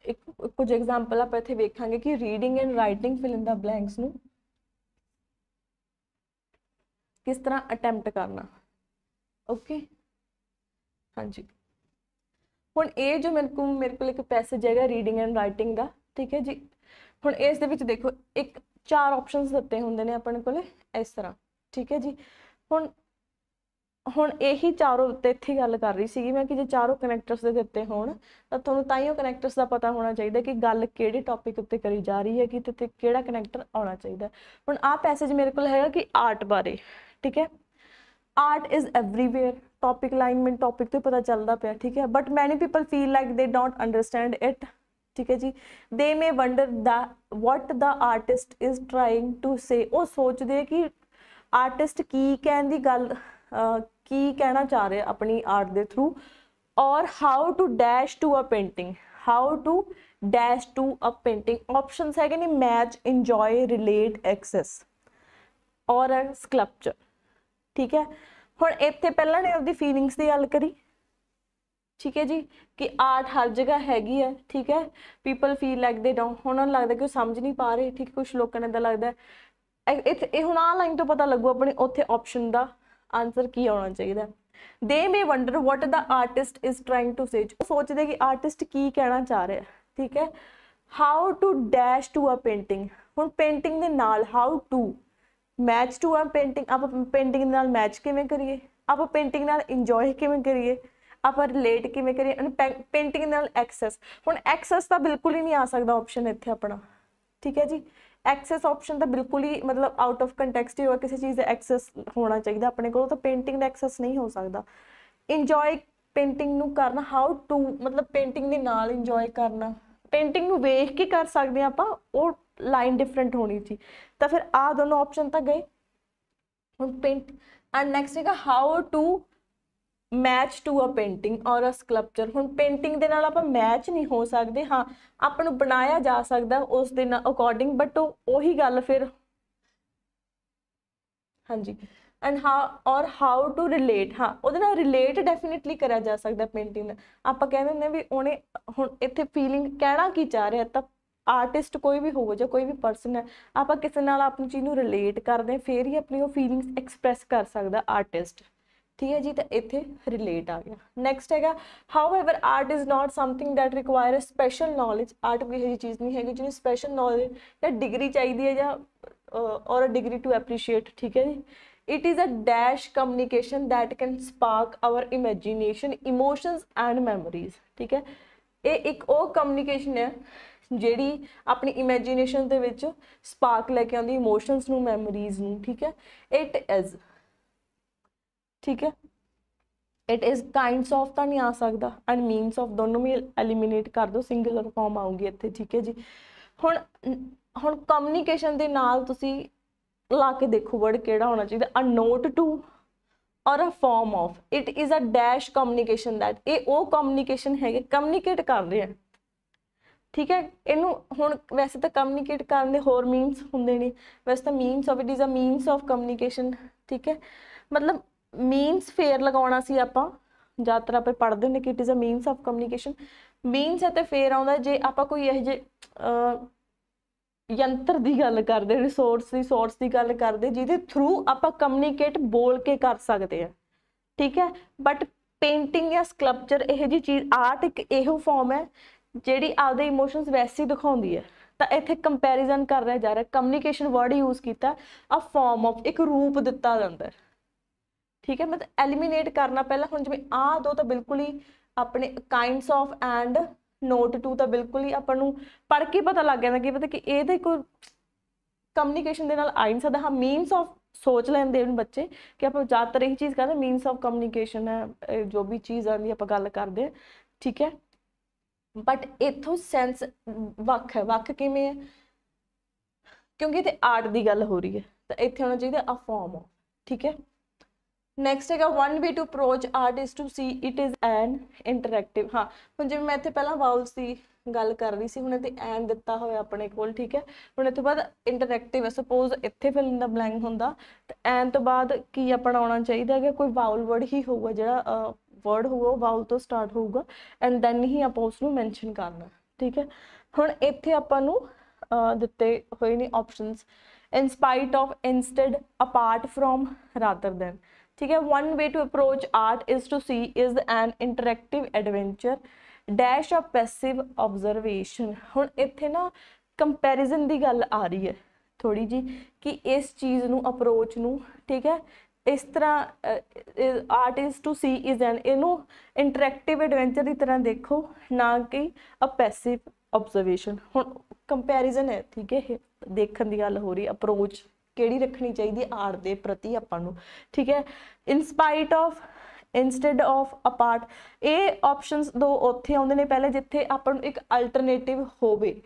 ਇੱਕ ਕੁਝ ਐਗਜ਼ਾਮਪਲ ਆਪਾਂ ਇੱਥੇ ਵੇਖਾਂਗੇ ਕਿ reading and writing fill in the blanks ਨੂੰ ਕਿਸ ਤਰ੍ਹਾਂ ਅਟੈਂਪਟ ਕਰਨਾ ਓਕੇ ਹਾਂਜੀ ਹੁਣ ਇਹ ਜੋ ਮੇਰੇ ਕੋਲ ਮੇਰੇ ਕੋਲ ਇੱਕ ਪੈਸੇਜ ਹੈਗਾ ਰੀਡਿੰਗ ਐਂਡ ਰਾਈਟਿੰਗ ਦਾ ਠੀਕ ਹੈ ਜੀ ਹੁਣ ਇਸ ਦੇ ਵਿੱਚ ਦੇਖੋ ਇੱਕ ਚਾਰ ਆਪਸ਼ਨਸ ਦਿੱਤੇ ਹੁੰਦੇ ਨੇ ਆਪਣੇ ਕੋਲੇ ਇਸ ਤਰ੍ਹਾਂ ਠੀਕ ਹੈ ਜੀ ਹੁਣ ਹੁਣ ਇਹੀ ਚਾਰੋਂ ਤੇ ਇੱਥੇ ਗੱਲ ਕਰ ਰਹੀ ਸੀਗੀ ਮੈਂ ਕਿ ਜੇ ਚਾਰੋਂ ਕਨੈਕਟਰਸ ਦੇ ਦਿੱਤੇ ਹੋਣ ਤਾਂ ਤੁਹਾਨੂੰ ਤਾਂ ਹੀ ਉਹ ਕਨੈਕਟਰਸ ਦਾ ਪਤਾ ਹੋਣਾ ਚਾਹੀਦਾ ਕਿ ਗੱਲ ਕਿਹੜੇ ਟੌਪਿਕ ਉੱਤੇ ਕਰੀ ਜਾ ਰਹੀ ਹੈ ਕਿ ਤੇ ਕਿਹੜਾ ਕਨੈਕਟਰ ਆਉਣਾ ਚਾਹੀਦਾ ਹੁਣ ਆ ਪੈਸੇਜ ਮੇਰੇ ਕੋਲ ਹੈਗਾ ਕਿ ਆਰਟ ਬਾਰੇ ਠੀਕ ਹੈ art is everywhere topic line topic ਤੋਂ ਪਤਾ ਚੱਲਦਾ ਪਿਆ ਠੀਕ ਹੈ but many people feel like they don't understand it ਠੀਕ ਹੈ ਜੀ they may wonder the what the artist is trying to say ਉਹ ਸੋਚਦੇ ਕਿ ਆਰਟਿਸਟ ਕੀ ਕਹਿਣ ਦੀ ਗੱਲ ਕੀ ਕਹਿਣਾ ਚਾਹ ਰਿਹਾ ਆਪਣੀ ਆਰਟ ਦੇ through or how to dash to a painting how to dash to a painting options ਹੈਗੇ ਨੇ match enjoy relate access or sculpture ਠੀਕ ਹੈ ਹੁਣ ਇੱਥੇ ਪਹਿਲਾਂ ਨੇ ਆਪਦੀ ਫੀਲਿੰਗਸ ਦੀ ਗੱਲ ਕਰੀ ਠੀਕ ਹੈ ਜੀ ਕਿ ਆਰਟ ਹਰ ਜਗ੍ਹਾ ਹੈਗੀ ਹੈ ਠੀਕ ਹੈ people feel like they don't ਉਹਨਾਂ ਨੂੰ ਲੱਗਦਾ ਕਿ ਉਹ ਸਮਝ ਨਹੀਂ ਪਾ ਰਹੇ ਠੀਕ ਕੁਝ ਲੋਕਾਂ ਨੇ ਤਾਂ ਲੱਗਦਾ ਇਹ ਇਹ ਹੁਣ ਆ ਲਾਈਨ ਤੋਂ ਪਤਾ ਲੱਗੂ ਆਪਣੇ ਉੱਥੇ ਆਪਸ਼ਨ ਦਾ ਆਨਸਰ ਕੀ ਆਉਣਾ ਚਾਹੀਦਾ they may wonder what the artist is trying to say ਉਹ ਸੋਚਦੇ ਕਿ ਆਰਟਿਸਟ ਕੀ ਕਹਿਣਾ ਚਾਹ ਰਿਹਾ ਠੀਕ ਹੈ how to dash to a painting ਹੁਣ ਪੇਂਟਿੰਗ ਦੇ ਨਾਲ how to match to a painting ਆਪਾਂ ਪੇਂਟਿੰਗ ਦੇ ਨਾਲ ਮੈਚ ਕਿਵੇਂ ਕਰੀਏ ਆਪਾਂ ਪੇਂਟਿੰਗ ਨਾਲ ਇੰਜੋਏ ਕਿਵੇਂ ਕਰੀਏ ਆਪਾਂ ਰਿਲੇਟ ਕਿਵੇਂ ਕਰੀਏ ਪੇਂਟਿੰਗ ਨਾਲ ਐਕਸੈਸ ਹੁਣ ਐਕਸੈਸ ਤਾਂ ਬਿਲਕੁਲ ਹੀ ਨਹੀਂ ਆ ਸਕਦਾ ਆਪਸ਼ਨ ਇੱਥੇ ਆਪਣਾ ਠੀਕ ਹੈ ਜੀ ਐਕਸੈਸ ਆਪਸ਼ਨ ਤਾਂ ਬਿਲਕੁਲ ਹੀ ਮਤਲਬ ਆਊਟ ਆਫ ਕੰਟੈਕਸਟ ਹੀ ਹੋਇਆ ਕਿਸੇ ਚੀਜ਼ ਦਾ ਐਕਸੈਸ ਹੋਣਾ ਚਾਹੀਦਾ ਆਪਣੇ ਕੋਲ ਤਾਂ ਪੇਂਟਿੰਗ ਦਾ ਐਕਸੈਸ ਨਹੀਂ ਹੋ ਸਕਦਾ ਇੰਜੋਏ ਪੇਂਟਿੰਗ ਨੂੰ ਕਰਨਾ ਹਾਊ ਟੂ ਮਤਲਬ ਪੇਂਟਿੰਗ ਦੇ ਨਾਲ ਇੰਜੋਏ ਕਰਨਾ ਪੇਂਟਿੰਗ ਨੂੰ ਵੇਖ ਕੇ ਕਰ ਸਕਦੇ ਆਪਾਂ ਉਹ ਲਾਈਨ ਡਿਫਰੈਂਟ ਹੋਣੀ ਸੀ ਤਾਂ ਫਿਰ ਆ ਦੋਨੋਂ ਆਪਸ਼ਨ ਤਾਂ ਗਏ ਹੁਣ ਪੇਂਟ ਐਂਡ ਨੈਕਸਟ ਹੈਗਾ how to match to a painting or a sculpture ਹੁਣ ਪੇਂਟਿੰਗ ਦੇ ਨਾਲ ਆਪਾਂ ਮੈਚ ਨਹੀਂ ਹੋ ਸਕਦੇ ਹਾਂ ਆਪਾਂ ਨੂੰ ਬਣਾਇਆ ਜਾ ਸਕਦਾ ਉਸ ਦੇ ਨਾਲ ਅਕੋਰਡਿੰਗ ਬਟ ਉਹੀ ਗੱਲ ਫਿਰ ਹਾਂਜੀ ਐਂਡ ਹਾ ਔਰ ਹਾਊ ਟੂ ਰਿਲੇਟ ਹਾਂ ਉਹਦੇ ਨਾਲ ਰਿਲੇਟ ਡੈਫੀਨਿਟਲੀ ਕਰਿਆ ਜਾ ਸਕਦਾ ਪੇਂਟਿੰਗ ਨਾਲ ਆਪਾਂ ਕਹਿੰਦੇ ਹੁੰਦੇ ਵੀ ਉਹਨੇ ਹੁਣ ਇੱਥੇ ਫੀਲਿੰਗ ਕਹਿਣਾ ਕੀ ਚਾਹ ਰਿਹਾ ਤਾਂ ਆਰਟਿਸਟ ਕੋਈ ਵੀ ਹੋਵੇ ਜਾਂ ਕੋਈ ਵੀ ਪਰਸਨ ਹੈ ਆਪਾਂ ਕਿਸੇ ਨਾਲ ਆਪਣੀ ਚੀਜ਼ ਨੂੰ ਰਿਲੇਟ ਕਰਦੇ ਫੇਰ ਹੀ ਆਪਣੀ ਉਹ ਫੀਲਿੰਗਸ ਐਕਸਪ੍ਰੈਸ ਕਰ ਸਕਦਾ ਆਰਟਿਸਟ ਠੀਕ ਹੈ ਜੀ ਤਾਂ ਇੱਥੇ ਰਿਲੇਟ ਆ ਗਿਆ ਨੈਕਸਟ ਹੈਗਾ however art is not something that require special knowledge art ਕੋਈ ਇਹੋ ਚੀਜ਼ ਨਹੀਂ ਹੈਗੀ ਜਿਹਨੂੰ ਸਪੈਸ਼ਲ ਨੋਲੇਜ ਜਾਂ ਡਿਗਰੀ ਚਾਹੀਦੀ ਹੈ ਜਾਂ ਔਰ ਅ ਡਿਗਰੀ ਟੂ ਐਪਰੀਸ਼ੀਏਟ ਠੀਕ ਹੈ ਜੀ it is a dash communication that can spark our imagination emotions and memories ਠੀਕ ਹੈ ਇਹ ਇੱਕ ਉਹ ਕਮਿਊਨੀਕੇਸ਼ਨ ਹੈ ਜਿਹੜੀ ਆਪਣੀ ਇਮੇਜਿਨੇਸ਼ਨ ਦੇ ਵਿੱਚ ਸਪਾਰਕ ਲੈ ਕੇ ਆਉਂਦੀ ਇਮੋਸ਼ਨਸ ਨੂੰ ਮੈਮਰੀਜ਼ ਨੂੰ ਠੀਕ ਹੈ ਇਟ ਇਜ਼ ਠੀਕ ਹੈ ਇਟ ਇਜ਼ ਕਾਈਂਡਸ ਆਫ ਤਾਂ ਨਹੀਂ ਆ ਸਕਦਾ ਐਂਡ ਮੀਨਸ ਆਫ ਦੋਨੋਂ ਵੀ ਐਲੀਮੀਨੇਟ ਕਰ ਦੋ ਸਿੰਗੂਲਰ ਫਾਰਮ ਆਉਂਗੀ ਇੱਥੇ ਠੀਕ ਹੈ ਜੀ ਹੁਣ ਹੁਣ ਕਮਿਊਨੀਕੇਸ਼ਨ ਦੇ ਨਾਲ ਤੁਸੀਂ ਲਾ ਕੇ ਦੇਖੋ ਵਰਡ ਕਿਹੜਾ ਹੋਣਾ ਚਾਹੀਦਾ ਅ note to or a form of it is a dash communication that ਇਹ ਉਹ ਕਮਿਊਨੀਕੇਸ਼ਨ ਹੈਗੇ ਕਮਿਊਨੀਕੇਟ ਕਰ ਰਹੇ ਆ ਠੀਕ ਹੈ ਇਹਨੂੰ ਹੁਣ ਵੈਸੇ ਤਾਂ ਕਮਿਊਨੀਕੇਟ ਕਰਨ ਦੇ ਹੋਰ ਮੀਨਸ ਹੁੰਦੇ ਨੇ ਵੈਸੇ ਤਾਂ means of it is a means of communication ਠੀਕ ਹੈ ਮਤਲਬ ਮੀਨਸ ਫੇਅਰ ਲਗਾਉਣਾ ਸੀ ਆਪਾਂ ਜਾਤਰਾ ਆਪਾਂ ਪੜਦੇ ਨੇ ਕਿ it is a means of communication means ਅਤੇ ਫੇਅਰ ਆਉਂਦਾ ਜੇ ਆਪਾਂ ਕੋਈ ਇਹ ਜੇ ਯੰਤਰ ਦੀ ਗੱਲ ਕਰਦੇ ਰਿਸੋਰਸ ਦੀ ਸੋਰਸ ਦੀ ਗੱਲ ਕਰਦੇ ਜਿਹਦੇ ਥਰੂ ਆਪਾਂ ਕਮਿਊਨੀਕੇਟ ਬੋਲ ਕੇ ਕਰ ਸਕਦੇ ਆ ਠੀਕ ਹੈ ਬਟ ਪੇਂਟਿੰਗ ਜਾਂ ਸਕਲਪਚਰ ਇਹ ਜੀ ਚੀਜ਼ ਆਰਟ ਇੱਕ ਇਹੋ ਫਾਰਮ ਹੈ ਜਿਹੜੀ ਆਪਦੇ ਇਮੋਸ਼ਨਸ ਵੈਸੇ ਹੀ ਦਿਖਾਉਂਦੀ ਹੈ ਤਾਂ ਇੱਥੇ ਕੰਪੈਰੀਜ਼ਨ ਕਰ ਰਿਹਾ ਜਾ ਰਿਹਾ ਕਮਿਊਨੀਕੇਸ਼ਨ ਵਰਡ ਯੂਜ਼ ਕੀਤਾ ਆ ਫਾਰਮ ਆਫ ਇੱਕ ਰੂਪ ਦਿੱਤਾ ਜਾਂਦਾ ਹੈ ਠੀਕ ਹੈ ਮਤਲਬ ਐਲੀਮੀਨੇਟ ਕਰਨਾ ਪਹਿਲਾਂ ਹੁਣ ਜਿਵੇਂ ਆ ਦੋ ਤਾਂ ਬਿਲਕੁਲ ਹੀ ਆਪਣੇ kinds of and note to ਤਾਂ ਬਿਲਕੁਲ ਹੀ ਆਪਾਂ ਨੂੰ ਪੜ ਕੇ ਪਤਾ ਲੱਗ ਜਾਂਦਾ ਕਿ ਪਤਾ ਕਿ ਇਹ ਤਾਂ ਕੋਈ ਕਮਿਊਨੀਕੇਸ਼ਨ ਦੇ ਨਾਲ ਆ ਨਹੀਂ ਸਕਦਾ ਹਾਂ ਮੀਨਸ ਆਫ ਸੋਚ ਲੈਂਦੇ ਹਨ ਬੱਚੇ ਕਿ ਆਪਾਂ ਜ਼ਿਆਦਾਤਰ ਇਹ ਚੀਜ਼ ਕਰਦੇ ਮੀਨਸ ਆਫ ਕਮਿਊਨੀਕੇਸ਼ਨ ਹੈ ਜੋ ਵੀ ਚੀਜ਼ ਆਂਦੀ ਆਪਾਂ ਗੱਲ ਕਰਦੇ ਠੀਕ ਹੈ ਬਟ ਇਥੋਂ ਸੈਂਸ ਵੱਖ ਹੈ ਵੱਖ ਕਿਵੇਂ ਹੈ ਕਿਉਂਕਿ ਤੇ ਆਰਟ ਦੀ ਗੱਲ ਹੋ ਰਹੀ ਹੈ ਤਾਂ ਇੱਥੇ ਹੋਣਾ ਚਾਹੀਦਾ ਆ ਫਾਰਮ ਠੀਕ ਹੈ ਨੈਕਸਟ ਹੈਗਾ 1 to approach art to see it is an interactive ਹਾਂ ਹੁਣ ਜਿਵੇਂ ਮੈਂ ਇੱਥੇ ਪਹਿਲਾਂ ਵਾਉਲ ਸੀ ਗੱਲ ਕਰ ਰਹੀ ਸੀ ਹੁਣ ਇੱਥੇ ਐਨ ਦਿੱਤਾ ਹੋਇਆ ਆਪਣੇ ਕੋਲ ਠੀਕ ਹੈ ਹੁਣ ਇੱਥੇ ਬਾਅਦ ਇੰਟਰੈਕਟਿਵ ਹੈ ਸਪੋਜ਼ ਇੱਥੇ ਫਿਲ ਇਨ ਦਾ ਬਲੈਂਕ ਹੁੰਦਾ ਤਾਂ ਐਨ ਤੋਂ ਬਾਅਦ ਕੀ ਆਪਣਾ ਆਉਣਾ ਚਾਹੀਦਾ ਹੈਗਾ ਕੋਈ ਵਾਊਲ ਵਰਡ ਹੀ ਹੋਊਗਾ ਜਿਹੜਾ ਵਰਡ ਹੋਊਗਾ ਉਹ ਤੋਂ ਸਟਾਰਟ ਹੋਊਗਾ ਐਂਡ ਦੈਨ ਹੀ ਆਪਾਂ ਉਸ ਨੂੰ ਮੈਂਸ਼ਨ ਕਰਨਾ ਠੀਕ ਹੈ ਹੁਣ ਇੱਥੇ ਆਪਾਂ ਨੂੰ ਦਿੱਤੇ ਹੋਏ ਨੇ options in spite of instead apart from rather than ਠੀਕ ਹੈ one way to approach art is to see is an interactive adventure dash of passive observation ਹੁਣ ਇੱਥੇ ਨਾ ਕੰਪੈਰੀਜ਼ਨ ਦੀ ਗੱਲ ਆ ਰਹੀ ਹੈ ਥੋੜੀ ਜੀ ਕਿ ਇਸ ਚੀਜ਼ ਨੂੰ ਅਪਰੋਚ ਨੂੰ ਠੀਕ ਹੈ ਇਸ ਤਰ੍ਹਾਂ art is to see is an ਇਹਨੂੰ ਇੰਟਰੈਕਟਿਵ ਐਡਵੈਂਚਰ ਦੀ ਤਰ੍ਹਾਂ ਦੇਖੋ ਨਾ ਕਿ ਅ ਪੈਸਿਵ ਆਬਜ਼ਰਵੇਸ਼ਨ ਹੁਣ ਕੰਪੈਰੀਜ਼ਨ ਹੈ ਠੀਕ ਹੈ ਦੇਖਣ ਦੀ ਗੱਲ ਹੋ ਰਹੀ ਅਪਰੋਚ ਕਿਹੜੀ ਰੱਖਣੀ ਚਾਹੀਦੀ ਆਰ ਦੇ ਪ੍ਰਤੀ ਆਪਾਂ ਨੂੰ ਠੀਕ ਹੈ in spite of instead of apart ਇਹ ਆਪਸ਼ਨਸ ਦੋ ਉੱਥੇ ਆਉਂਦੇ ਨੇ ਪਹਿਲੇ ਜਿੱਥੇ ਆਪਾਂ ਨੂੰ ਇੱਕ ਅਲਟਰਨੇਟਿਵ ਹੋਵੇ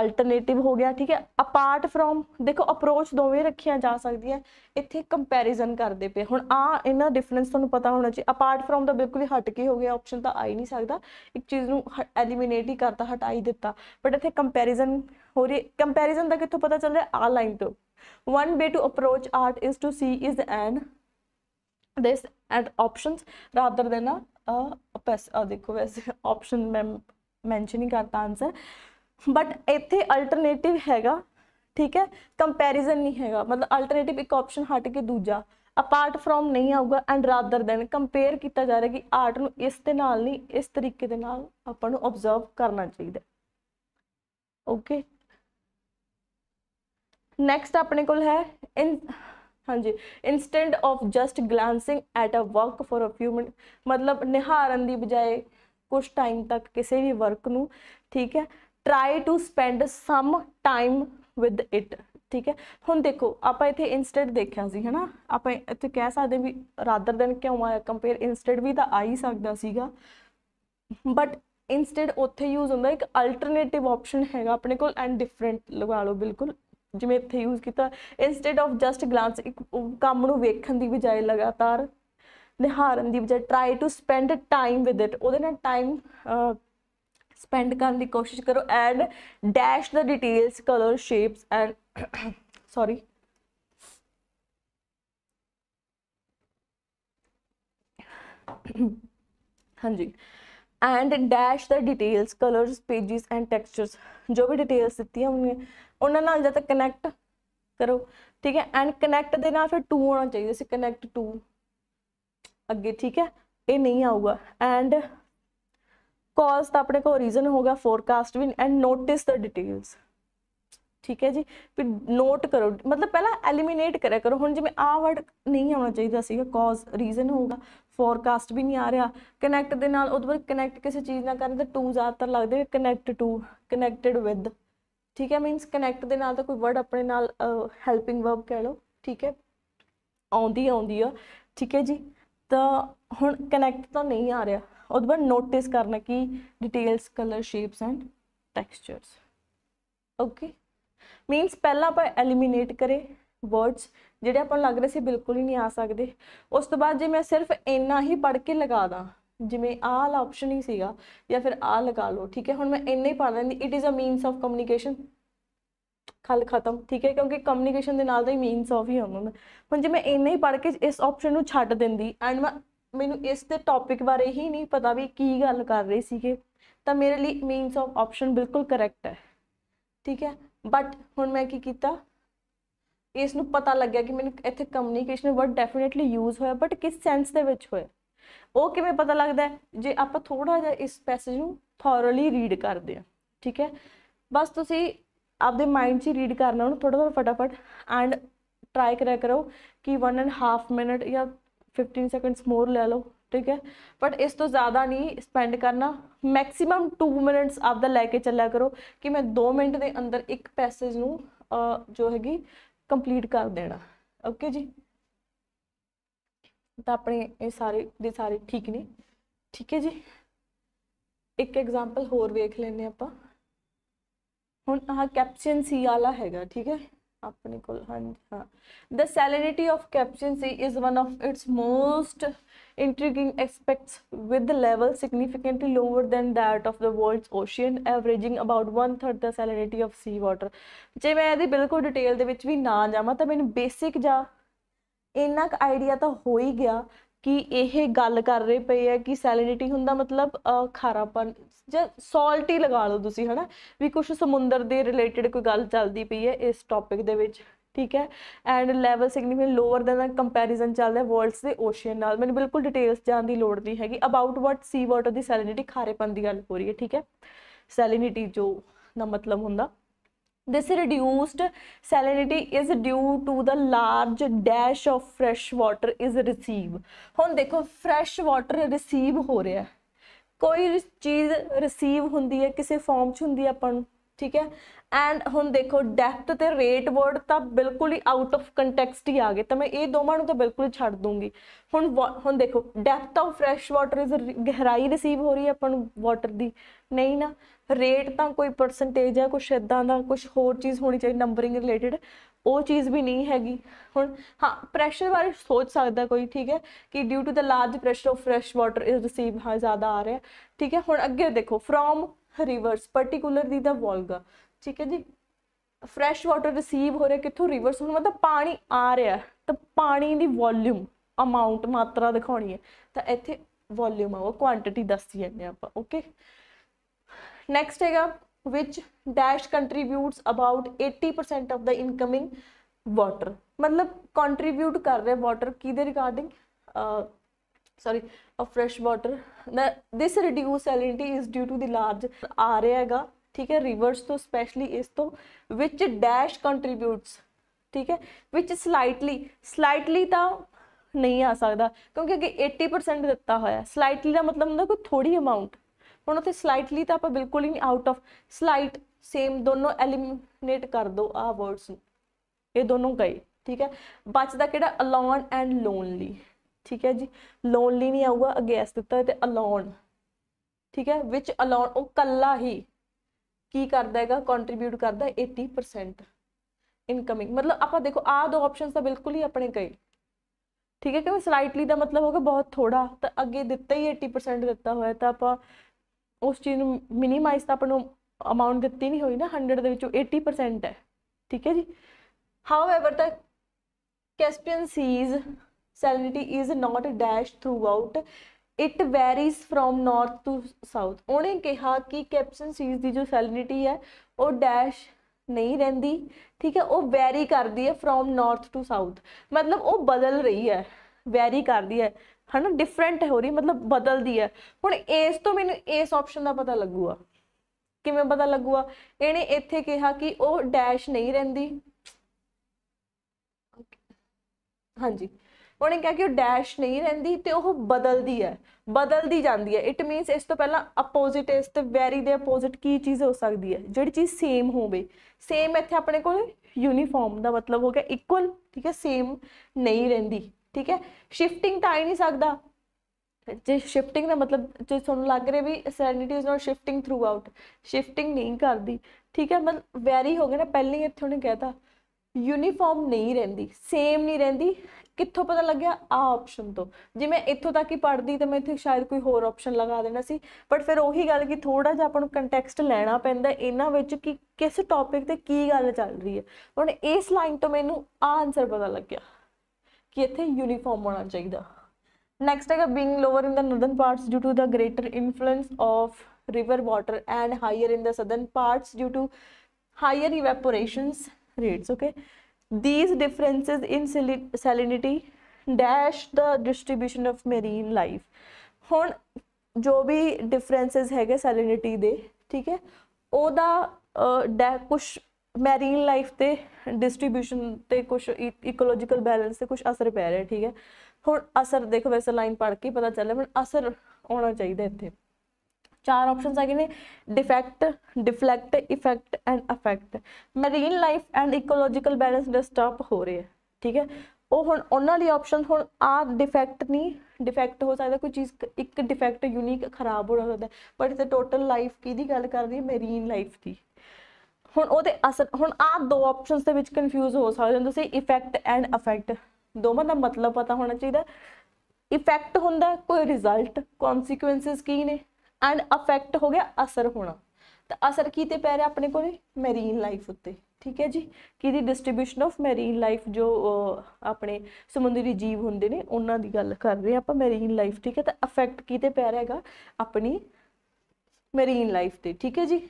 ਅਲਟਰਨੇਟਿਵ ਹੋ ਗਿਆ ਠੀਕ ਹੈ ਅਪਾਰਟ ਫਰੋਮ ਦੇਖੋ ਅਪਰੋਚ ਦੋਵੇਂ ਰੱਖੀਆਂ ਜਾ ਸਕਦੀਆਂ ਇੱਥੇ ਕੰਪੈਰੀਜ਼ਨ ਕਰਦੇ ਪਏ ਹੁਣ ਆ ਇਹਨਾਂ ਡਿਫਰੈਂਸ ਤੁਹਾਨੂੰ ਪਤਾ ਹੋਣਾ ਚਾਹੀਦਾ ਅਪਾਰਟ ਫਰੋਮ ਤਾਂ ਬਿਲਕੁਲ ਹੀ ਹਟ ਕੇ ਹੋ ਗਿਆ ਆਪਸ਼ਨ ਤਾਂ ਆ ਹੀ ਨਹੀਂ ਸਕਦਾ ਇੱਕ ਚੀਜ਼ ਨੂੰ ਐਲੀਮੀਨੇਟ ਹੀ ਕਰਤਾ ਹਟਾਈ ਦਿੱਤਾ ਬਟ ਇੱਥੇ ਕੰਪੈਰੀਜ਼ਨ ਹੋ ਰਹੀ ਕੰਪੈਰੀਜ਼ਨ ਦਾ ਕਿੱਥੋਂ ਪਤਾ ਚੱਲਦਾ ਆ ਲਾਈਨ ਤੋਂ one way to approach art is to see is and this and options rather than a देखो वैसे ऑप्शन मैं मैंशन ही करता आंसर ਬਟ ਇੱਥੇ ਅਲਟਰਨੇਟਿਵ ਹੈਗਾ ਠੀਕ ਹੈ ਕੰਪੈਰੀਜ਼ਨ ਨਹੀਂ ਹੈਗਾ ਮਤਲਬ ਅਲਟਰਨੇਟਿਵ ਇੱਕ ਆਪਸ਼ਨ ਹਟ ਕੇ ਦੂਜਾ ਅਪਾਰਟ ਫਰੋਮ ਨਹੀਂ ਆਊਗਾ ਐਂਡ ਰਾਦਰ ਦੈਨ ਕੰਪੇਅਰ ਕੀਤਾ ਜਾ ਰਿਹਾ ਕਿ ਆਰਟ ਨੂੰ ਇਸ ਦੇ ਨਾਲ ਨਹੀਂ ਇਸ ਤਰੀਕੇ ਦੇ ਨਾਲ ਆਪਾਂ ਨੂੰ ਆਬਜ਼ਰਵ ਕਰਨਾ ਚਾਹੀਦਾ ਓਕੇ ਨੈਕਸਟ ਆਪਣੇ ਕੋਲ ਹੈ ਇਨ ਹਾਂਜੀ instead of just glancing at a work for a few minute ਮਤਲਬ ਨਿਹਾਰਨ ਦੀ ਬਜਾਏ ਕੁਝ ਟਾਈਮ ਤੱਕ ਕਿਸੇ ਵੀ ਵਰਕ ਨੂੰ ਠੀਕ ਹੈ try to spend some time with it ਠੀਕ ਹੈ ਹੁਣ ਦੇਖੋ ਆਪਾਂ ਇੱਥੇ ਇਨਸਟੈਂਟ ਦੇਖਿਆ ਸੀ ਹਨਾ ਆਪਾਂ ਇੱਥੇ ਕਹਿ ਸਕਦੇ ਵੀ ਰਾਦਰ ਦੈਨ ਕਿਉਂ ਆਇਆ ਕੰਪੇਅਰ ਇਨਸਟੈਂਟ ਵੀ ਤਾਂ ਆ ਹੀ ਸਕਦਾ ਸੀਗਾ ਬਟ ਇਨਸਟੈਂਟ ਉੱਥੇ ਯੂਜ਼ ਹੁੰਦਾ ਇੱਕ ਅਲਟਰਨੇਟਿਵ ਆਪਸ਼ਨ ਹੈਗਾ ਆਪਣੇ ਕੋਲ ਐਂਡ ਡਿਫਰੈਂਟ ਲਗਾ ਲਓ ਬਿਲਕੁਲ ਜਿਵੇਂ ਇੱਥੇ ਯੂਜ਼ ਕੀਤਾ ਇਨਸਟੈਡ ਆਫ ਜਸਟ ਗਲਾਂਸ ਇੱਕ ਕੰਮ ਨੂੰ ਵੇਖਣ ਦੀ ਬਜਾਏ ਲਗਾਤਾਰ ਨਿਹਾਰਨ ਦੀ ਬਜਾਏ try to spend time with it ਉਹਦੇ ਨਾਲ ਟਾਈਮ ਸਪੈਂਡ ਕਰਨ ਦੀ ਕੋਸ਼ਿਸ਼ ਕਰੋ and dash the details colour shapes and sorry ਹਾਂਜੀ and dash the details colours pages and textures ਜੋ ਵੀ ਡਿਟੇਲਸ ਦਿੱਤੀਆਂ ਹੋਣਗੀਆਂ ਉਹਨਾਂ ਨਾਲ ਜਦ ਤੱਕ ਕਨੈਕਟ ਕਰੋ ਠੀਕ ਹੈ ਐਂਡ ਕਨੈਕਟ ਦੇ ਨਾਲ ਫਿਰ 2 ਹੋਣਾ ਚਾਹੀਦਾ ਸੀ ਕਨੈਕਟ 2 ਅੱਗੇ ਠੀਕ ਹੈ ਇਹ ਨਹੀਂ ਆਊਗਾ ਐਂਡ ਕਾਜ਼ ਤਾਂ ਆਪਣੇ ਕੋਲ ਰੀਜ਼ਨ ਹੋਗਾ ਫੋਰਕਾਸਟ ਵੀ ਐਂਡ ਨੋਟਿਸ ਦਾ ਡਿਟੇਲਸ ਠੀਕ ਹੈ ਜੀ ਫਿਰ ਨੋਟ ਕਰੋ ਮਤਲਬ ਪਹਿਲਾਂ ਐਲੀਮੀਨੇਟ ਕਰਿਆ ਕਰੋ ਹੁਣ ਜਿਵੇਂ ਆ ਵਰਡ ਨਹੀਂ ਆਉਣਾ ਚਾਹੀਦਾ ਸੀਗਾ ਕਾਜ਼ ਰੀਜ਼ਨ ਹੋਊਗਾ ਫੋਰਕਾਸਟ ਵੀ ਨਹੀਂ ਆ ਰਿਹਾ ਕਨੈਕਟ ਦੇ ਨਾਲ ਉਦੋਂ ਬਾਅਦ ਕਨੈਕਟ ਕਿਸੇ ਚੀਜ਼ ਨਾਲ ਕਰਨ ਤੇ ਟੂ ਜ਼ਿਆਦਾਤਰ ਲੱਗਦੇ ਕਨੈਕਟ ਟੂ ਕਨੈਕਟਡ ਵਿਦ ਠੀਕ ਹੈ ਮੀਨਸ ਕਨੈਕਟ ਦੇ ਨਾਲ ਤਾਂ ਕੋਈ ਵਰਡ ਆਪਣੇ ਨਾਲ ਹੈਲਪਿੰਗ ਵਰਬ ਕਹਿ ਲਓ ਠੀਕ ਹੈ ਆਉਂਦੀ ਆਉਂਦੀ ਆ ਠੀਕ ਹੈ ਜੀ ਤਾਂ ਹੁਣ ਕਨੈਕਟ ਤਾਂ ਨਹੀਂ ਆ ਰਿਹਾ ਉਹਦੇ ਬਾਅਦ ਨੋਟਿਸ ਕਰਨਾ ਕਿ details colour shapes and textures okay means ਪਹਿਲਾਂ ਆਪਾਂ ਐਲੀਮੀਨੇਟ ਕਰੇ ਵਰਡਸ ਜਿਹੜੇ ਆਪਾਂ ਨੂੰ ਲੱਗ ਰਹੇ ਸੀ ਬਿਲਕੁਲ ਹੀ ਨਹੀਂ ਆ ਸਕਦੇ ਉਸ ਤੋਂ ਬਾਅਦ ਜੇ ਮੈਂ ਸਿਰਫ ਇੰਨਾ ਹੀ ਪੜ ਕੇ ਲਗਾ ਦਾਂ ਜਿਵੇਂ ਆਹ ਵਾਲਾ ਆਪਸ਼ਨ ਹੀ ਸੀਗਾ ਜਾਂ ਫਿਰ ਆਹ ਲਗਾ ਲਓ ਠੀਕ ਹੈ ਹੁਣ ਮੈਂ ਇੰਨਾ ਹੀ ਪੜ ਲੈਂਦੀ it is a means of communication ਖਲ ਖਤਮ ਠੀਕ ਹੈ ਕਿਉਂਕਿ ਕਮਿਊਨੀਕੇਸ਼ਨ ਦੇ ਨਾਲ ਦਾ ਹੀ ਮੀਨਸ ਆਫ ਹੀ ਹੁੰਦਾ ਹੁਣ ਜੇ ਮੈਂ ਇੰਨਾ ਹੀ ਪੜ ਕੇ ਇਸ ਆਪਸ਼ਨ ਨੂੰ ਛੱਡ ਦਿੰਦੀ ਐਂਡ ਮੈਂ ਮੈਨੂੰ ਇਸ ਦੇ ਟੌਪਿਕ ਬਾਰੇ ਹੀ ਨਹੀਂ ਪਤਾ ਵੀ ਕੀ ਗੱਲ ਕਰ ਰਹੇ ਸੀਗੇ ਤਾਂ ਮੇਰੇ ਲਈ ਮੀਨਸ ਆਫ ਆਪਸ਼ਨ ਬਿਲਕੁਲ ਕਰੈਕਟ ਹੈ ਠੀਕ ਹੈ ਬਟ ਹੁਣ ਮੈਂ ਕੀ ਕੀਤਾ ਇਸ ਨੂੰ ਪਤਾ ਲੱਗਿਆ ਕਿ ਮੈਨੂੰ ਇੱਥੇ ਕਮਿਊਨੀਕੇਸ਼ਨ ਵਰਡ ਡੈਫੀਨਿਟਲੀ ਯੂਜ਼ ਹੋਇਆ ਬਟ ਕਿਸ ਸੈਂਸ ਦੇ ਵਿੱਚ ਹੋਇਆ ਉਹ ਕਿਵੇਂ ਪਤਾ ਲੱਗਦਾ ਜੇ ਆਪਾਂ ਥੋੜਾ ਜਿਹਾ ਇਸ ਪੈਸੇਜ ਨੂੰ ਥੋਰਲੀ ਰੀਡ ਕਰਦੇ ਆ ਠੀਕ ਹੈ ਬਸ ਤੁਸੀਂ ਆਪਦੇ ਮਾਈਂਡ 'ਚ ਰੀਡ ਕਰਨਾ ਉਹਨੂੰ ਥੋੜਾ ਥੋੜਾ ਫਟਾਫਟ ਐਂਡ ਟਰਾਈ ਕਰਿਆ ਕਰੋ ਕਿ 1 ਐਂਡ 1/2 ਮਿੰਟ ਜਾਂ 15 ਸੈਕਿੰਡਸ ਮੋਰ ਲੈ ਲਓ ਠੀਕ ਹੈ ਬਟ ਇਸ ਤੋਂ ਜ਼ਿਆਦਾ ਨਹੀਂ ਸਪੈਂਡ ਕਰਨਾ ਮੈਕਸਿਮਮ 2 ਮਿੰਟਸ ਆਪਦਾ ਲੈ ਕੇ ਚੱਲਿਆ ਕਰੋ ਕਿ ਮੈਂ 2 ਮਿੰਟ ਦੇ ਅੰਦਰ ਇੱਕ ਪੈਸੇਜ ਨੂੰ ਜੋ ਹੈਗੀ ਕੰਪਲੀਟ ਕਰ ਦੇਣਾ ਓਕੇ ਜੀ ਤਾਂ ਆਪਣੇ ਇਹ ਸਾਰੇ ਦੇ ਸਾਰੇ ਠੀਕ ਨੇ ਠੀਕ ਹੈ ਜੀ ਇੱਕ ਐਗਜ਼ਾਮਪਲ ਹੋਰ ਵੇਖ ਲੈਨੇ ਆਪਾਂ ਹੁਣ ਆਹ ਕੈਪਸ਼ਨ ਸੀ ਵਾਲਾ ਹੈਗਾ ਠੀਕ ਹੈ ਆਪਣੇ ਕੋਲ ਹਾਂ the salinity of sea is one of its most intriguing aspects with level significantly lower than that of the world's ocean averaging about 1/3 the salinity of sea water ਜੇ ਮੈਂ ਇਹਦੀ ਬਿਲਕੁਲ ਡਿਟੇਲ ਦੇ ਵਿੱਚ ਵੀ ਨਾ ਜਾਵਾਂ ਤਾਂ ਮੈਨੂੰ ਬੇਸਿਕ ਜਾਂ ਇੰਨਾ ਕੁ ਆਈਡੀਆ ਤਾਂ ਹੋ ਹੀ ਗਿਆ ਕਿ ਇਹ ਗੱਲ ਕਰ ਰਹੇ ਪਏ ਆ ਕਿ ਸੈਲਿਨਿਟੀ ਹੁੰਦਾ ਮਤਲਬ ਖਾਰਾਪਨ ਜਾਂ ਸਾਲਟੀ ਲਗਾ ਲਓ ਤੁਸੀਂ ਹਨਾ ਵੀ ਕੁਝ ਸਮੁੰਦਰ ਦੇ ਰਿਲੇਟਡ ਕੋਈ ਗੱਲ ਚੱਲਦੀ ਪਈ ਹੈ ਇਸ ਟੌਪਿਕ ਦੇ ਵਿੱਚ ਠੀਕ ਹੈ and level significant lower than the comparison ਚੱਲਦਾ ਵਰਲਡਸ ਦੇ ਓਸ਼ੀਅਨ ਨਾਲ ਮੈਨੂੰ ਬਿਲਕੁਲ ਡਿਟੇਲਸ ਜਾਣ ਦੀ ਲੋੜ ਨਹੀਂ ਹੈਗੀ ਅਬਾਊਟ ਵਾਟ ਸੀ ਵਾਟਰ ਦੀ ਸੈਲਿਨਿਟੀ ਖਾਰੇਪਨ ਦੀ ਗੱਲ ਹੋ ਰਹੀ ਹੈ ਠੀਕ ਹੈ ਸੈਲਿਨਿਟੀ ਜੋ ਦਾ ਮਤਲਬ ਹੁੰਦਾ This reduced salinity is due to the large dash of fresh water is received. ਹੁਣ ਦੇਖੋ fresh water receive ਹੋ ਰਿਹਾ ਕੋਈ ਚੀਜ਼ ਰਿਸੀਵ ਹੁੰਦੀ ਹੈ ਕਿਸੇ ਫਾਰਮ 'ਚ ਹੁੰਦੀ ਹੈ ਆਪਾਂ ਨੂੰ ਠੀਕ ਹੈ ਐਂਡ ਹੁਣ ਦੇਖੋ ਡੈਪਥ ਤੇ ਰੇਟ ਵਰਡ ਤਾਂ ਬਿਲਕੁਲ ਹੀ ਆਊਟ ਆਫ ਕੰਟੈਕਸਟ ਹੀ ਆ ਗਏ ਤਾਂ ਮੈਂ ਇਹ ਦੋਵਾਂ ਨੂੰ ਤਾਂ ਬਿਲਕੁਲ ਛੱਡ ਦੂੰਗੀ ਹੁਣ ਹੁਣ ਦੇਖੋ depth of fresh water is ਗਹਿਰਾਈ ਰਿਸੀਵ ਹੋ ਰਹੀ ਹੈ ਆਪਾਂ ਨੂੰ ਵਾਟਰ ਦੀ ਨਹੀਂ ਨਾ ਰੇਟ ਤਾਂ ਕੋਈ ਪਰਸੈਂਟੇਜ ਆ ਕੁਛ ਇਦਾਂ ਦਾ ਕੁਛ ਹੋਰ ਚੀਜ਼ ਹੋਣੀ ਚਾਹੀਦੀ ਨੰਬਰਿੰਗ ਰਿਲੇਟਡ ਉਹ ਚੀਜ਼ ਵੀ ਨਹੀਂ ਹੈਗੀ ਹੁਣ ਹਾਂ ਪ੍ਰੈਸ਼ਰ ਬਾਰੇ ਸੋਚ ਸਕਦਾ ਕੋਈ ਠੀਕ ਹੈ ਕਿ due to the large pressure of fresh water is receive ਹਾ ਜ਼ਿਆਦਾ ਆ ਰਿਹਾ ਠੀਕ ਹੈ ਹੁਣ ਅੱਗੇ ਦੇਖੋ ਫਰੋਮ ਰਿਵਰਸ ਪਾਰਟਿਕੂਲਰ ਦੀ ਦਾ ਵੋਲਗਾ ਠੀਕ ਹੈ ਜੀ ਫਰੈਸ਼ ਵਾਟਰ ਰੀਸੀਵ ਹੋ ਰਿਹਾ ਕਿੱਥੋਂ ਰਿਵਰਸ ਹੁਣ ਮਤਲਬ ਪਾਣੀ ਆ ਰਿਹਾ ਤਾਂ ਪਾਣੀ ਦੀ ਵੋਲਿਊਮ ਅਮਾਉਂਟ ਮਾਤਰਾ ਦਿਖਾਉਣੀ ਹੈ ਤਾਂ ਇੱਥੇ ਵੋਲਿਊਮ ਆ ਉਹ ਕੁਆਂਟੀਟੀ ਦੱਸੀ ਜਾਂਦੇ ਆਪਾਂ ਓਕੇ ਨੈਕਸਟ ਹੈਗਾ which dash contributes about 80% of the incoming water ਮਤਲਬ ਕੰਟਰੀਬਿਊਟ ਕਰ ਰਿਹਾ ਵਾਟਰ ਕਿਹਦੇ regarding sorry a fresh water this reduce salinity is due to the large ਆ ਰਿਹਾ ਹੈਗਾ ਠੀਕ ਹੈ ਰਿਵਰਸ ਤੋਂ ਸਪੈਸ਼ਲੀ ਇਸ ਤੋਂ ਵਿਚ ਡੈਸ਼ ਕੰਟਰੀਬਿਊਟਸ ਠੀਕ ਹੈ ਵਿਚ ਸਲਾਈਟਲੀ ਸਲਾਈਟਲੀ ਤਾਂ ਨਹੀਂ ਆ ਸਕਦਾ ਕਿਉਂਕਿ ਅਗੇ 80% ਦਿੱਤਾ ਹੋਇਆ ਸਲਾਈਟਲੀ ਦਾ ਮਤਲਬ ਹੁੰਦਾ ਕੋਈ ਥੋੜੀ ਅਮਾਉਂਟ ਹੁਣ ਉੱਥੇ ਸਲਾਈਟਲੀ ਤਾਂ ਆਪਾਂ ਬਿਲਕੁਲ ਹੀ ਨਹੀਂ ਆਊਟ ਆਫ ਸਲਾਈਟ ਸੇਮ ਦੋਨੋਂ ਐਲੀਮੀਨੇਟ ਕਰ ਦੋ ਆ ਵਰਡਸ ਨੂੰ ਇਹ ਦੋਨੋਂ ਗਏ ਠੀਕ ਹੈ ਬਚਦਾ ਕਿਹੜਾ ਅਲੋਨ ਐਂਡ ਲੋਨਲੀ ਠੀਕ ਹੈ ਜੀ ਲੋਨਲੀ ਨਹੀਂ ਆਊਗਾ ਅਗੇਸ ਦਿੱਤਾ ਤੇ ਅਲੋਨ ਠੀਕ ਹੈ ਵਿਚ ਅਲੋਨ ਉਹ ਕੱਲਾ ਹੀ ਕੀ ਕਰਦਾ ਹੈਗਾ ਕੰਟਰੀਬਿਊਟ ਕਰਦਾ 80% ਇਨਕਮਿੰਗ ਮਤਲਬ ਆਪਾਂ ਦੇਖੋ ਆ ਦੋ ਆਪਸ਼ਨਸ ਤਾਂ ਬਿਲਕੁਲ ਹੀ ਆਪਣੇ ਗਏ ਠੀਕ ਹੈ ਕਿ ਸਲਾਈਟਲੀ ਦਾ ਮਤਲਬ ਹੋਗਾ ਬਹੁਤ ਥੋੜਾ ਤਾਂ ਅੱਗੇ ਦਿੱਤਾ ਹੀ 80% ਦਿੱਤਾ ਹੋਇਆ ਤਾਂ ਆਪਾਂ ਉਸ ਚੀਜ਼ ਨੂੰ ਮਿਨੀਮਾਈਜ਼ ਤਾਂ ਆਪਾਂ ਨੂੰ ਅਮਾਉਂਟ ਦਿੱਤੀ ਨਹੀਂ ਹੋਈ ਨਾ 100 ਦੇ ਵਿੱਚੋਂ 80% ਹੈ ਠੀਕ ਹੈ ਜੀ however the Caspian Sea's salinity is not dash throughout it varies from north to south ਉਹਨੇ ਕਿਹਾ ਕਿ ਕੈਪਸਨ ਸੀਜ਼ ਦੀ ਜੋ ਸੈਲਿਨਿਟੀ ਹੈ ਉਹ ਡੈਸ਼ ਨਹੀਂ ਰਹਿੰਦੀ ਠੀਕ ਹੈ ਉਹ ਵੈਰੀ ਕਰਦੀ ਹੈ ਫਰੋਮ ਨਾਰਥ ਟੂ ਸਾਊਥ ਮਤਲਬ ਉਹ ਬਦਲ ਰਹੀ ਹੈ ਵੈਰੀ ਕਰਦੀ ਹੈ ਹਨਾ ਡਿਫਰੈਂਟ ਹੋ ਰਹੀ ਮਤਲਬ ਬਦਲਦੀ ਹੈ ਹੁਣ ਇਸ ਤੋਂ ਮੈਨੂੰ ਇਸ ਆਪਸ਼ਨ ਦਾ ਪਤਾ ਲੱਗੂਗਾ ਕਿਵੇਂ ਪਤਾ ਲੱਗੂਗਾ ਇਹਨੇ ਇੱਥੇ ਕਿਹਾ ਕਿ ਉਹ ਡੈਸ਼ ਨਹੀਂ ਰਹਿੰਦੀ ਹਾਂਜੀ ਉਹਨੇ ਕਿਹਾ ਕਿ ਉਹ ਡੈਸ਼ ਨਹੀਂ ਰਹਿੰਦੀ ਤੇ ਉਹ ਬਦਲਦੀ ਹੈ ਬਦਲਦੀ ਜਾਂਦੀ ਹੈ ਇਟ ਮੀਨਸ ਇਸ ਤੋਂ ਪਹਿਲਾਂ ਆਪੋਜ਼ਿਟ ਇਸ ਤੇ ਵੈਰੀ ਦੇ ਆਪੋਜ਼ਿਟ ਕੀ ਚੀਜ਼ ਹੋ ਸਕਦੀ ਹੈ ਜਿਹੜੀ ਚੀਜ਼ ਸੇਮ ਹੋਵੇ ਸੇਮ ਇੱਥੇ ਆਪਣੇ ਕੋਲ ਯੂਨੀਫਾਰਮ ਦਾ ਮਤਲਬ ਹੋ ਗਿਆ ਇਕੁਅਲ ਠੀਕ ਹੈ ਸੇਮ ਨਹੀਂ ਰਹਿੰਦੀ ਠੀਕ ਹੈ ਸ਼ਿਫਟਿੰਗ ਤਾਂ ਆ ਨਹੀਂ ਸਕਦਾ ਜੇ ਸ਼ਿਫਟਿੰਗ ਦਾ ਮਤਲਬ ਜੇ ਤੁਹਾਨੂੰ ਲੱਗ ਰਿਹਾ ਵੀ sanity is not shifting throughout shifting ਨਹੀਂ ਕਰਦੀ ਠੀਕ ਹੈ ਮਤਲਬ ਵੈਰੀ ਹੋ ਗਿਆ ਨਾ ਪਹਿਲਾਂ ਹੀ ਇੱਥੇ ਉਹਨੇ ਕਹਿਤਾ ਯੂਨੀਫਾਰਮ ਨਹੀਂ ਰਹਿੰਦੀ ਸੇਮ ਨਹੀਂ ਰਹਿੰਦੀ ਕਿੱਥੋਂ ਪਤਾ ਲੱਗਿਆ ਆ ਆਪਸ਼ਨ ਤੋਂ ਜੇ ਮੈਂ ਇੱਥੋਂ ਤੱਕ ਹੀ ਪੜ੍ਹਦੀ ਤਾਂ ਮੈਂ ਇੱਥੇ ਸ਼ਾਇਦ ਕੋਈ ਹੋਰ ਆਪਸ਼ਨ ਲਗਾ ਦੇਣਾ ਸੀ ਬਟ ਫਿਰ ਉਹੀ ਗੱਲ ਕਿ ਥੋੜਾ ਜਿਹਾ ਆਪਾਂ ਨੂੰ ਕੰਟੈਕਸਟ ਲੈਣਾ ਪੈਂਦਾ ਇਹਨਾਂ ਵਿੱਚ ਕਿ ਕਿਸ ਟੌਪਿਕ ਤੇ ਕੀ ਗੱਲ ਚੱਲ ਰਹੀ ਹੈ ਹੁਣ ਇਸ ਲਾਈਨ ਤੋਂ ਮੈਨੂੰ ਆ ਆਨਸਰ ਪਤਾ ਲੱਗਿਆ ਕਿ ਇੱਥੇ ਯੂਨੀਫਾਰਮ ਹੋਣਾ ਚਾਹੀਦਾ ਨੈਕਸਟ ਹੈਗਾ being lower in the northern parts due to the greater influence of river water and higher in the southern parts due to higher evaporations rates okay these differences in salinity dash the distribution of marine life ਹੁਣ ਜੋ ਵੀ differences ਹੈਗੇ ਸੈਲਿਨਿਟੀ ਦੇ ਠੀਕ ਹੈ ਉਹਦਾ ਕੁਝ Marine life ਤੇ distribution ਤੇ ਕੁਝ ਇਕੋਲੋਜੀਕਲ ਬੈਲੈਂਸ ਤੇ ਕੁਝ ਅਸਰ ਪੈ ਰਿਹਾ ਠੀਕ ਹੈ ਹੁਣ ਅਸਰ ਦੇਖੋ ਵੈਸੇ ਲਾਈਨ ਪੜ੍ਹ ਕੇ ਪਤਾ ਚੱਲਿਆ ਪਰ ਅਸਰ ਹੋਣਾ ਚਾਹੀਦਾ ਇੱਥੇ ਚਾਰ ਆਪਸ਼ਨਸ ਆ ਗਏ ਨੇ defect deflect effect and affect marine life and ecological balance disturb ਹੋ ਰਿਹਾ ਠੀਕ ਹੈ ਉਹ ਹੁਣ ਉਹਨਾਂ ਲਈ ਆਪਸ਼ਨ ਹੁਣ ਆ ਡਿਫੈਕਟ ਨਹੀਂ ਡਿਫੈਕਟ ਹੋ ਸਕਦਾ ਕੋਈ ਚੀਜ਼ ਇੱਕ ਡਿਫੈਕਟ ਯੂਨੀਕ ਖਰਾਬ ਹੋ ਸਕਦਾ ਪਰ ਇਹ ਟੋਟਲ ਲਾਈਫ ਕੀ ਦੀ ਗੱਲ ਕਰਦੀ ਹੈ ਮੈਰੀਨ ਲਾਈਫ ਦੀ ਹੁਣ ਉਹਦੇ ਅਸਰ ਹੁਣ ਆਹ ਦੋ ਆਪਸ਼ਨਸ ਦੇ ਵਿੱਚ ਕਨਫਿਊਜ਼ ਹੋ ਸਕਦੇ ਹੋ ਤੁਸੀਂ ਇਫੈਕਟ ਐਂਡ ਅਫੈਕਟ ਦੋਵਾਂ ਦਾ ਮਤਲਬ ਪਤਾ ਹੋਣਾ ਚਾਹੀਦਾ ਇਫੈਕਟ ਹੁੰਦਾ ਕੋਈ ਰਿਜ਼ਲਟ ਕਨਸੀਕੁਐਂਸਸ ਕੀ ਨੇ ਐਂਡ ਅਫੈਕਟ ਹੋ ਗਿਆ ਅਸਰ ਹੋਣਾ ਤਾਂ ਅਸਰ ਕੀ ਤੇ ਪੈ ਰਿਹਾ ਆਪਣੇ ਕੋਲ ਮੈਰੀਨ ਲਾਈਫ ਉੱਤੇ ਠੀਕ ਹੈ ਜੀ ਕਿਹਦੀ ਡਿਸਟ੍ਰੀਬਿਊਸ਼ਨ ਆਫ ਮੈਰੀਨ ਲਾਈਫ ਜੋ ਆਪਣੇ ਸਮੁੰਦਰੀ ਜੀਵ ਹੁੰਦੇ ਨੇ ਉਹਨਾਂ ਦੀ ਗੱਲ ਕਰ ਰਹੇ ਆਪਾਂ ਮੈਰੀਨ ਲਾਈਫ ਠੀਕ ਹੈ ਤਾਂ ਅਫੈਕਟ ਕੀ ਤੇ ਪੈ ਰਿਹਾ ਹੈਗਾ ਆਪਣੀ ਮੈਰੀਨ ਲਾਈਫ ਤੇ ਠੀਕ ਹੈ ਜੀ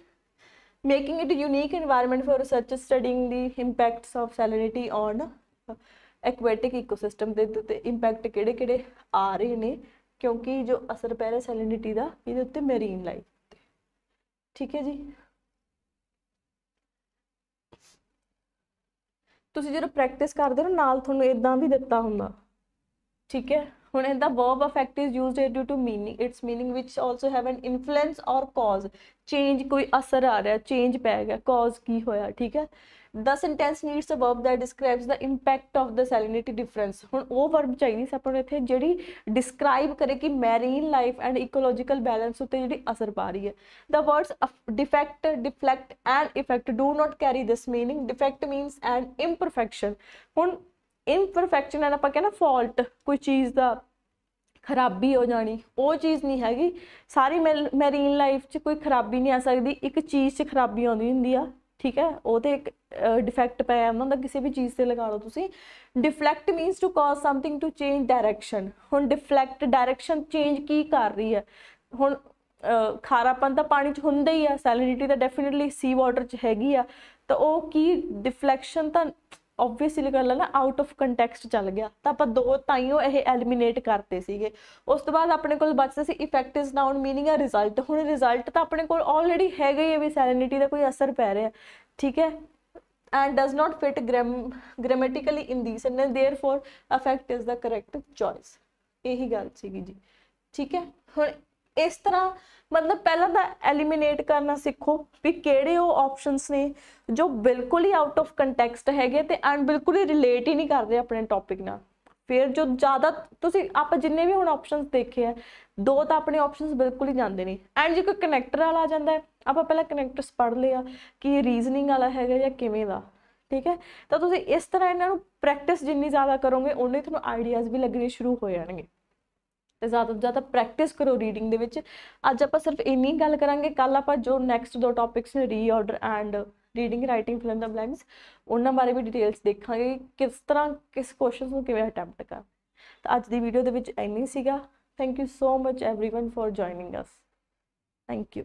making it a unique environment for researchers studying the impacts of salinity on aquatic ecosystem ਦੇ ਉੱਤੇ ਇੰਪੈਕਟ ਕਿਹੜੇ-ਕਿਹੜੇ ਆ ਰਹੇ ਨੇ ਕਿਉਂਕਿ ਜੋ ਅਸਰ ਪੈ ਰਿਹਾ ਸੈਲਿਨਿਟੀ ਦਾ ਇਹਦੇ ਉੱਤੇ ਮੈਰੀਨ ਲਾਈਫ ਤੇ ਠੀਕ ਹੈ ਜੀ ਤੁਸੀਂ ਜਦੋਂ ਪ੍ਰੈਕਟਿਸ ਕਰਦੇ ਹੋ ਨਾਲ ਤੁਹਾਨੂੰ ਇਦਾਂ ਵੀ ਦਿੱਤਾ ਹੁੰਦਾ ਠੀਕ ਹੈ ਹੁਣ ਇਹਦਾ verb affect is used here do to meaning its meaning which also have an influence or cause change ਕੋਈ ਅਸਰ ਆ ਰਿਹਾ ਚੇਂਜ ਪੈ ਗਿਆ ਕਾਜ਼ ਕੀ ਹੋਇਆ ਠੀਕ ਹੈ thus sentence needs a verb that describes the impact of the salinity difference ਹੁਣ ਉਹ ਵਰਬ ਚਾਹੀਦੀ ਸੀ ਆਪਾਂ ਇੱਥੇ ਜਿਹੜੀ ਡਿਸਕ੍ਰਾਈਬ ਕਰੇ ਕਿ marine life and ecological balance ਉੱਤੇ ਜਿਹੜੀ ਅਸਰ ਪਾ ਰਹੀ ਹੈ the words defect deflect and effect do not carry this meaning defect means and imperfection ਹੁਣ ਇਨਪਰਫੈਕਸ਼ਨ ਨਾਲ ਆਪਾਂ ਕਹਿੰਦਾ ਫਾਲਟ ਕੋਈ ਚੀਜ਼ ਦਾ ਖਰਾਬੀ ਹੋ ਜਾਣੀ ਉਹ ਚੀਜ਼ ਨਹੀਂ ਹੈਗੀ ਸਾਰੀ ਮੈਰੀਨ ਲਾਈਫ 'ਚ ਕੋਈ ਖਰਾਬੀ ਨਹੀਂ ਆ ਸਕਦੀ ਇੱਕ ਚੀਜ਼ 'ਚ ਖਰਾਬੀ ਆਉਂਦੀ ਹੁੰਦੀ ਆ ਠੀਕ ਹੈ ਉਹ ਤੇ ਇੱਕ ਡਿਫੈਕਟ ਪਿਆ ਉਹਨਾਂ ਦਾ ਕਿਸੇ ਵੀ ਚੀਜ਼ ਤੇ ਲਗਾ ਲਓ ਤੁਸੀਂ deflect means to cause something to change direction ਹੁਣ ਡਿਫਲੈਕਟ ਡਾਇਰੈਕਸ਼ਨ ਚੇਂਜ ਕੀ ਕਰ ਰਹੀ ਹੈ ਹੁਣ ਖਾਰਾਪਨ ਤਾਂ ਪਾਣੀ 'ਚ ਹੁੰਦਾ ਹੀ ਆ ਸੈਲਿਨਿਟੀ ਤਾਂ ਡੈਫੀਨਿਟਲੀ ਸੀ ਵਾਟਰ 'ਚ ਹੈਗੀ ਆ ਤਾਂ ਉਹ ਕੀ ਡਿਫਲੈਕਸ਼ਨ ਤਾਂ ਆਬਵੀਅਸਲੀ ਗੱਲ ਹੈ ਨਾ ਆਊਟ ਆਫ ਕੰਟੈਕਸਟ ਚੱਲ ਗਿਆ ਤਾਂ ਆਪਾਂ ਦੋ ਤਾਈਓ ਇਹ ਐਲੀਮੀਨੇਟ ਕਰਤੇ ਸੀਗੇ ਉਸ ਤੋਂ ਬਾਅਦ ਆਪਣੇ ਕੋਲ ਬਚਦਾ ਸੀ effect is noun meaning a result ਹੁਣ ਰਿਜ਼ਲਟ ਤਾਂ ਆਪਣੇ ਕੋਲ ਆਲਰੇਡੀ ਹੈਗਾ ਹੀ ਹੈ ਵੀ ਸੈਲਿਨਿਟੀ ਦਾ ਕੋਈ ਅਸਰ ਪੈ ਰਿਹਾ ਠੀਕ ਹੈ and does not fit gram grammatically in the sentence therefore affect is the correct choice ਇਹੀ ਗੱਲ ਸੀਗੀ ਜੀ ਠੀਕ ਹੈ ਹੁਣ ਇਸ ਤਰ੍ਹਾਂ ਮਤਲਬ ਪਹਿਲਾਂ ਤਾਂ ਐਲੀਮੀਨੇਟ ਕਰਨਾ ਸਿੱਖੋ ਵੀ ਕਿਹੜੇ ਉਹ ਆਪਸ਼ਨਸ ਨੇ ਜੋ ਬਿਲਕੁਲ ਹੀ ਆਊਟ ਆਫ ਕੰਟੈਕਸਟ ਹੈਗੇ ਤੇ ਐਂਡ ਬਿਲਕੁਲ ਹੀ ਰਿਲੇਟ ਹੀ ਨਹੀਂ ਕਰਦੇ ਆਪਣੇ ਟੌਪਿਕ ਨਾਲ ਫਿਰ ਜੋ ਜ਼ਿਆਦਾ ਤੁਸੀਂ ਆਪਾਂ ਜਿੰਨੇ ਵੀ ਹੁਣ ਆਪਸ਼ਨਸ ਦੇਖੇ ਆ ਦੋ ਤਾਂ ਆਪਣੇ ਆਪਸ਼ਨਸ ਬਿਲਕੁਲ ਹੀ ਜਾਂਦੇ ਨੇ ਐਂਡ ਜੇ ਕੋਈ ਕਨੈਕਟਰ ਵਾਲਾ ਆ ਜਾਂਦਾ ਆਪਾਂ ਪਹਿਲਾਂ ਕਨੈਕਟਰਸ ਪੜ੍ਹ ਲਿਆ ਕਿ ਇਹ ਰੀਜ਼ਨਿੰਗ ਵਾਲਾ ਹੈਗਾ ਜਾਂ ਕਿਵੇਂ ਦਾ ਠੀਕ ਹੈ ਤਾਂ ਤੁਸੀਂ ਇਸ ਤਰ੍ਹਾਂ ਇਹਨਾਂ ਨੂੰ ਪ੍ਰੈਕਟਿਸ ਜਿੰਨੀ ਜ਼ਿਆਦਾ ਕਰੋਗੇ ਉਨੇ ਤੁਹਾਨੂੰ ਆਈਡੀਆਜ਼ ਵੀ ਲੱਗਣੇ ਸ਼ੁਰੂ ਹੋ ਜਾਣਗੇ ਤੇ ਜ਼ਿਆਦਾ ਤੋਂ ਜ਼ਿਆਦਾ ਪ੍ਰੈਕਟਿਸ ਕਰੋ ਰੀਡਿੰਗ ਦੇ ਵਿੱਚ ਅੱਜ ਆਪਾਂ ਸਿਰਫ ਇੰਨੀ ਗੱਲ ਕਰਾਂਗੇ ਕੱਲ ਆਪਾਂ ਜੋ ਨੈਕਸਟ ਦੋ ਟੌਪਿਕਸ ਨੇ reorder and reading writing fill in the blanks ਉਹਨਾਂ ਬਾਰੇ ਵੀ ਡਿਟੇਲਸ ਦੇਖਾਂਗੇ ਕਿਸ ਤਰ੍ਹਾਂ ਕਿਸ ਕੁਐਸਚਨਸ ਨੂੰ ਕਿਵੇਂ ਅਟੈਂਪਟ ਕਰ ਤਾਂ ਅੱਜ ਦੀ ਵੀਡੀਓ ਦੇ ਵਿੱਚ ਇੰਨੀ ਸੀਗਾ thank you so much everyone for joining us thank you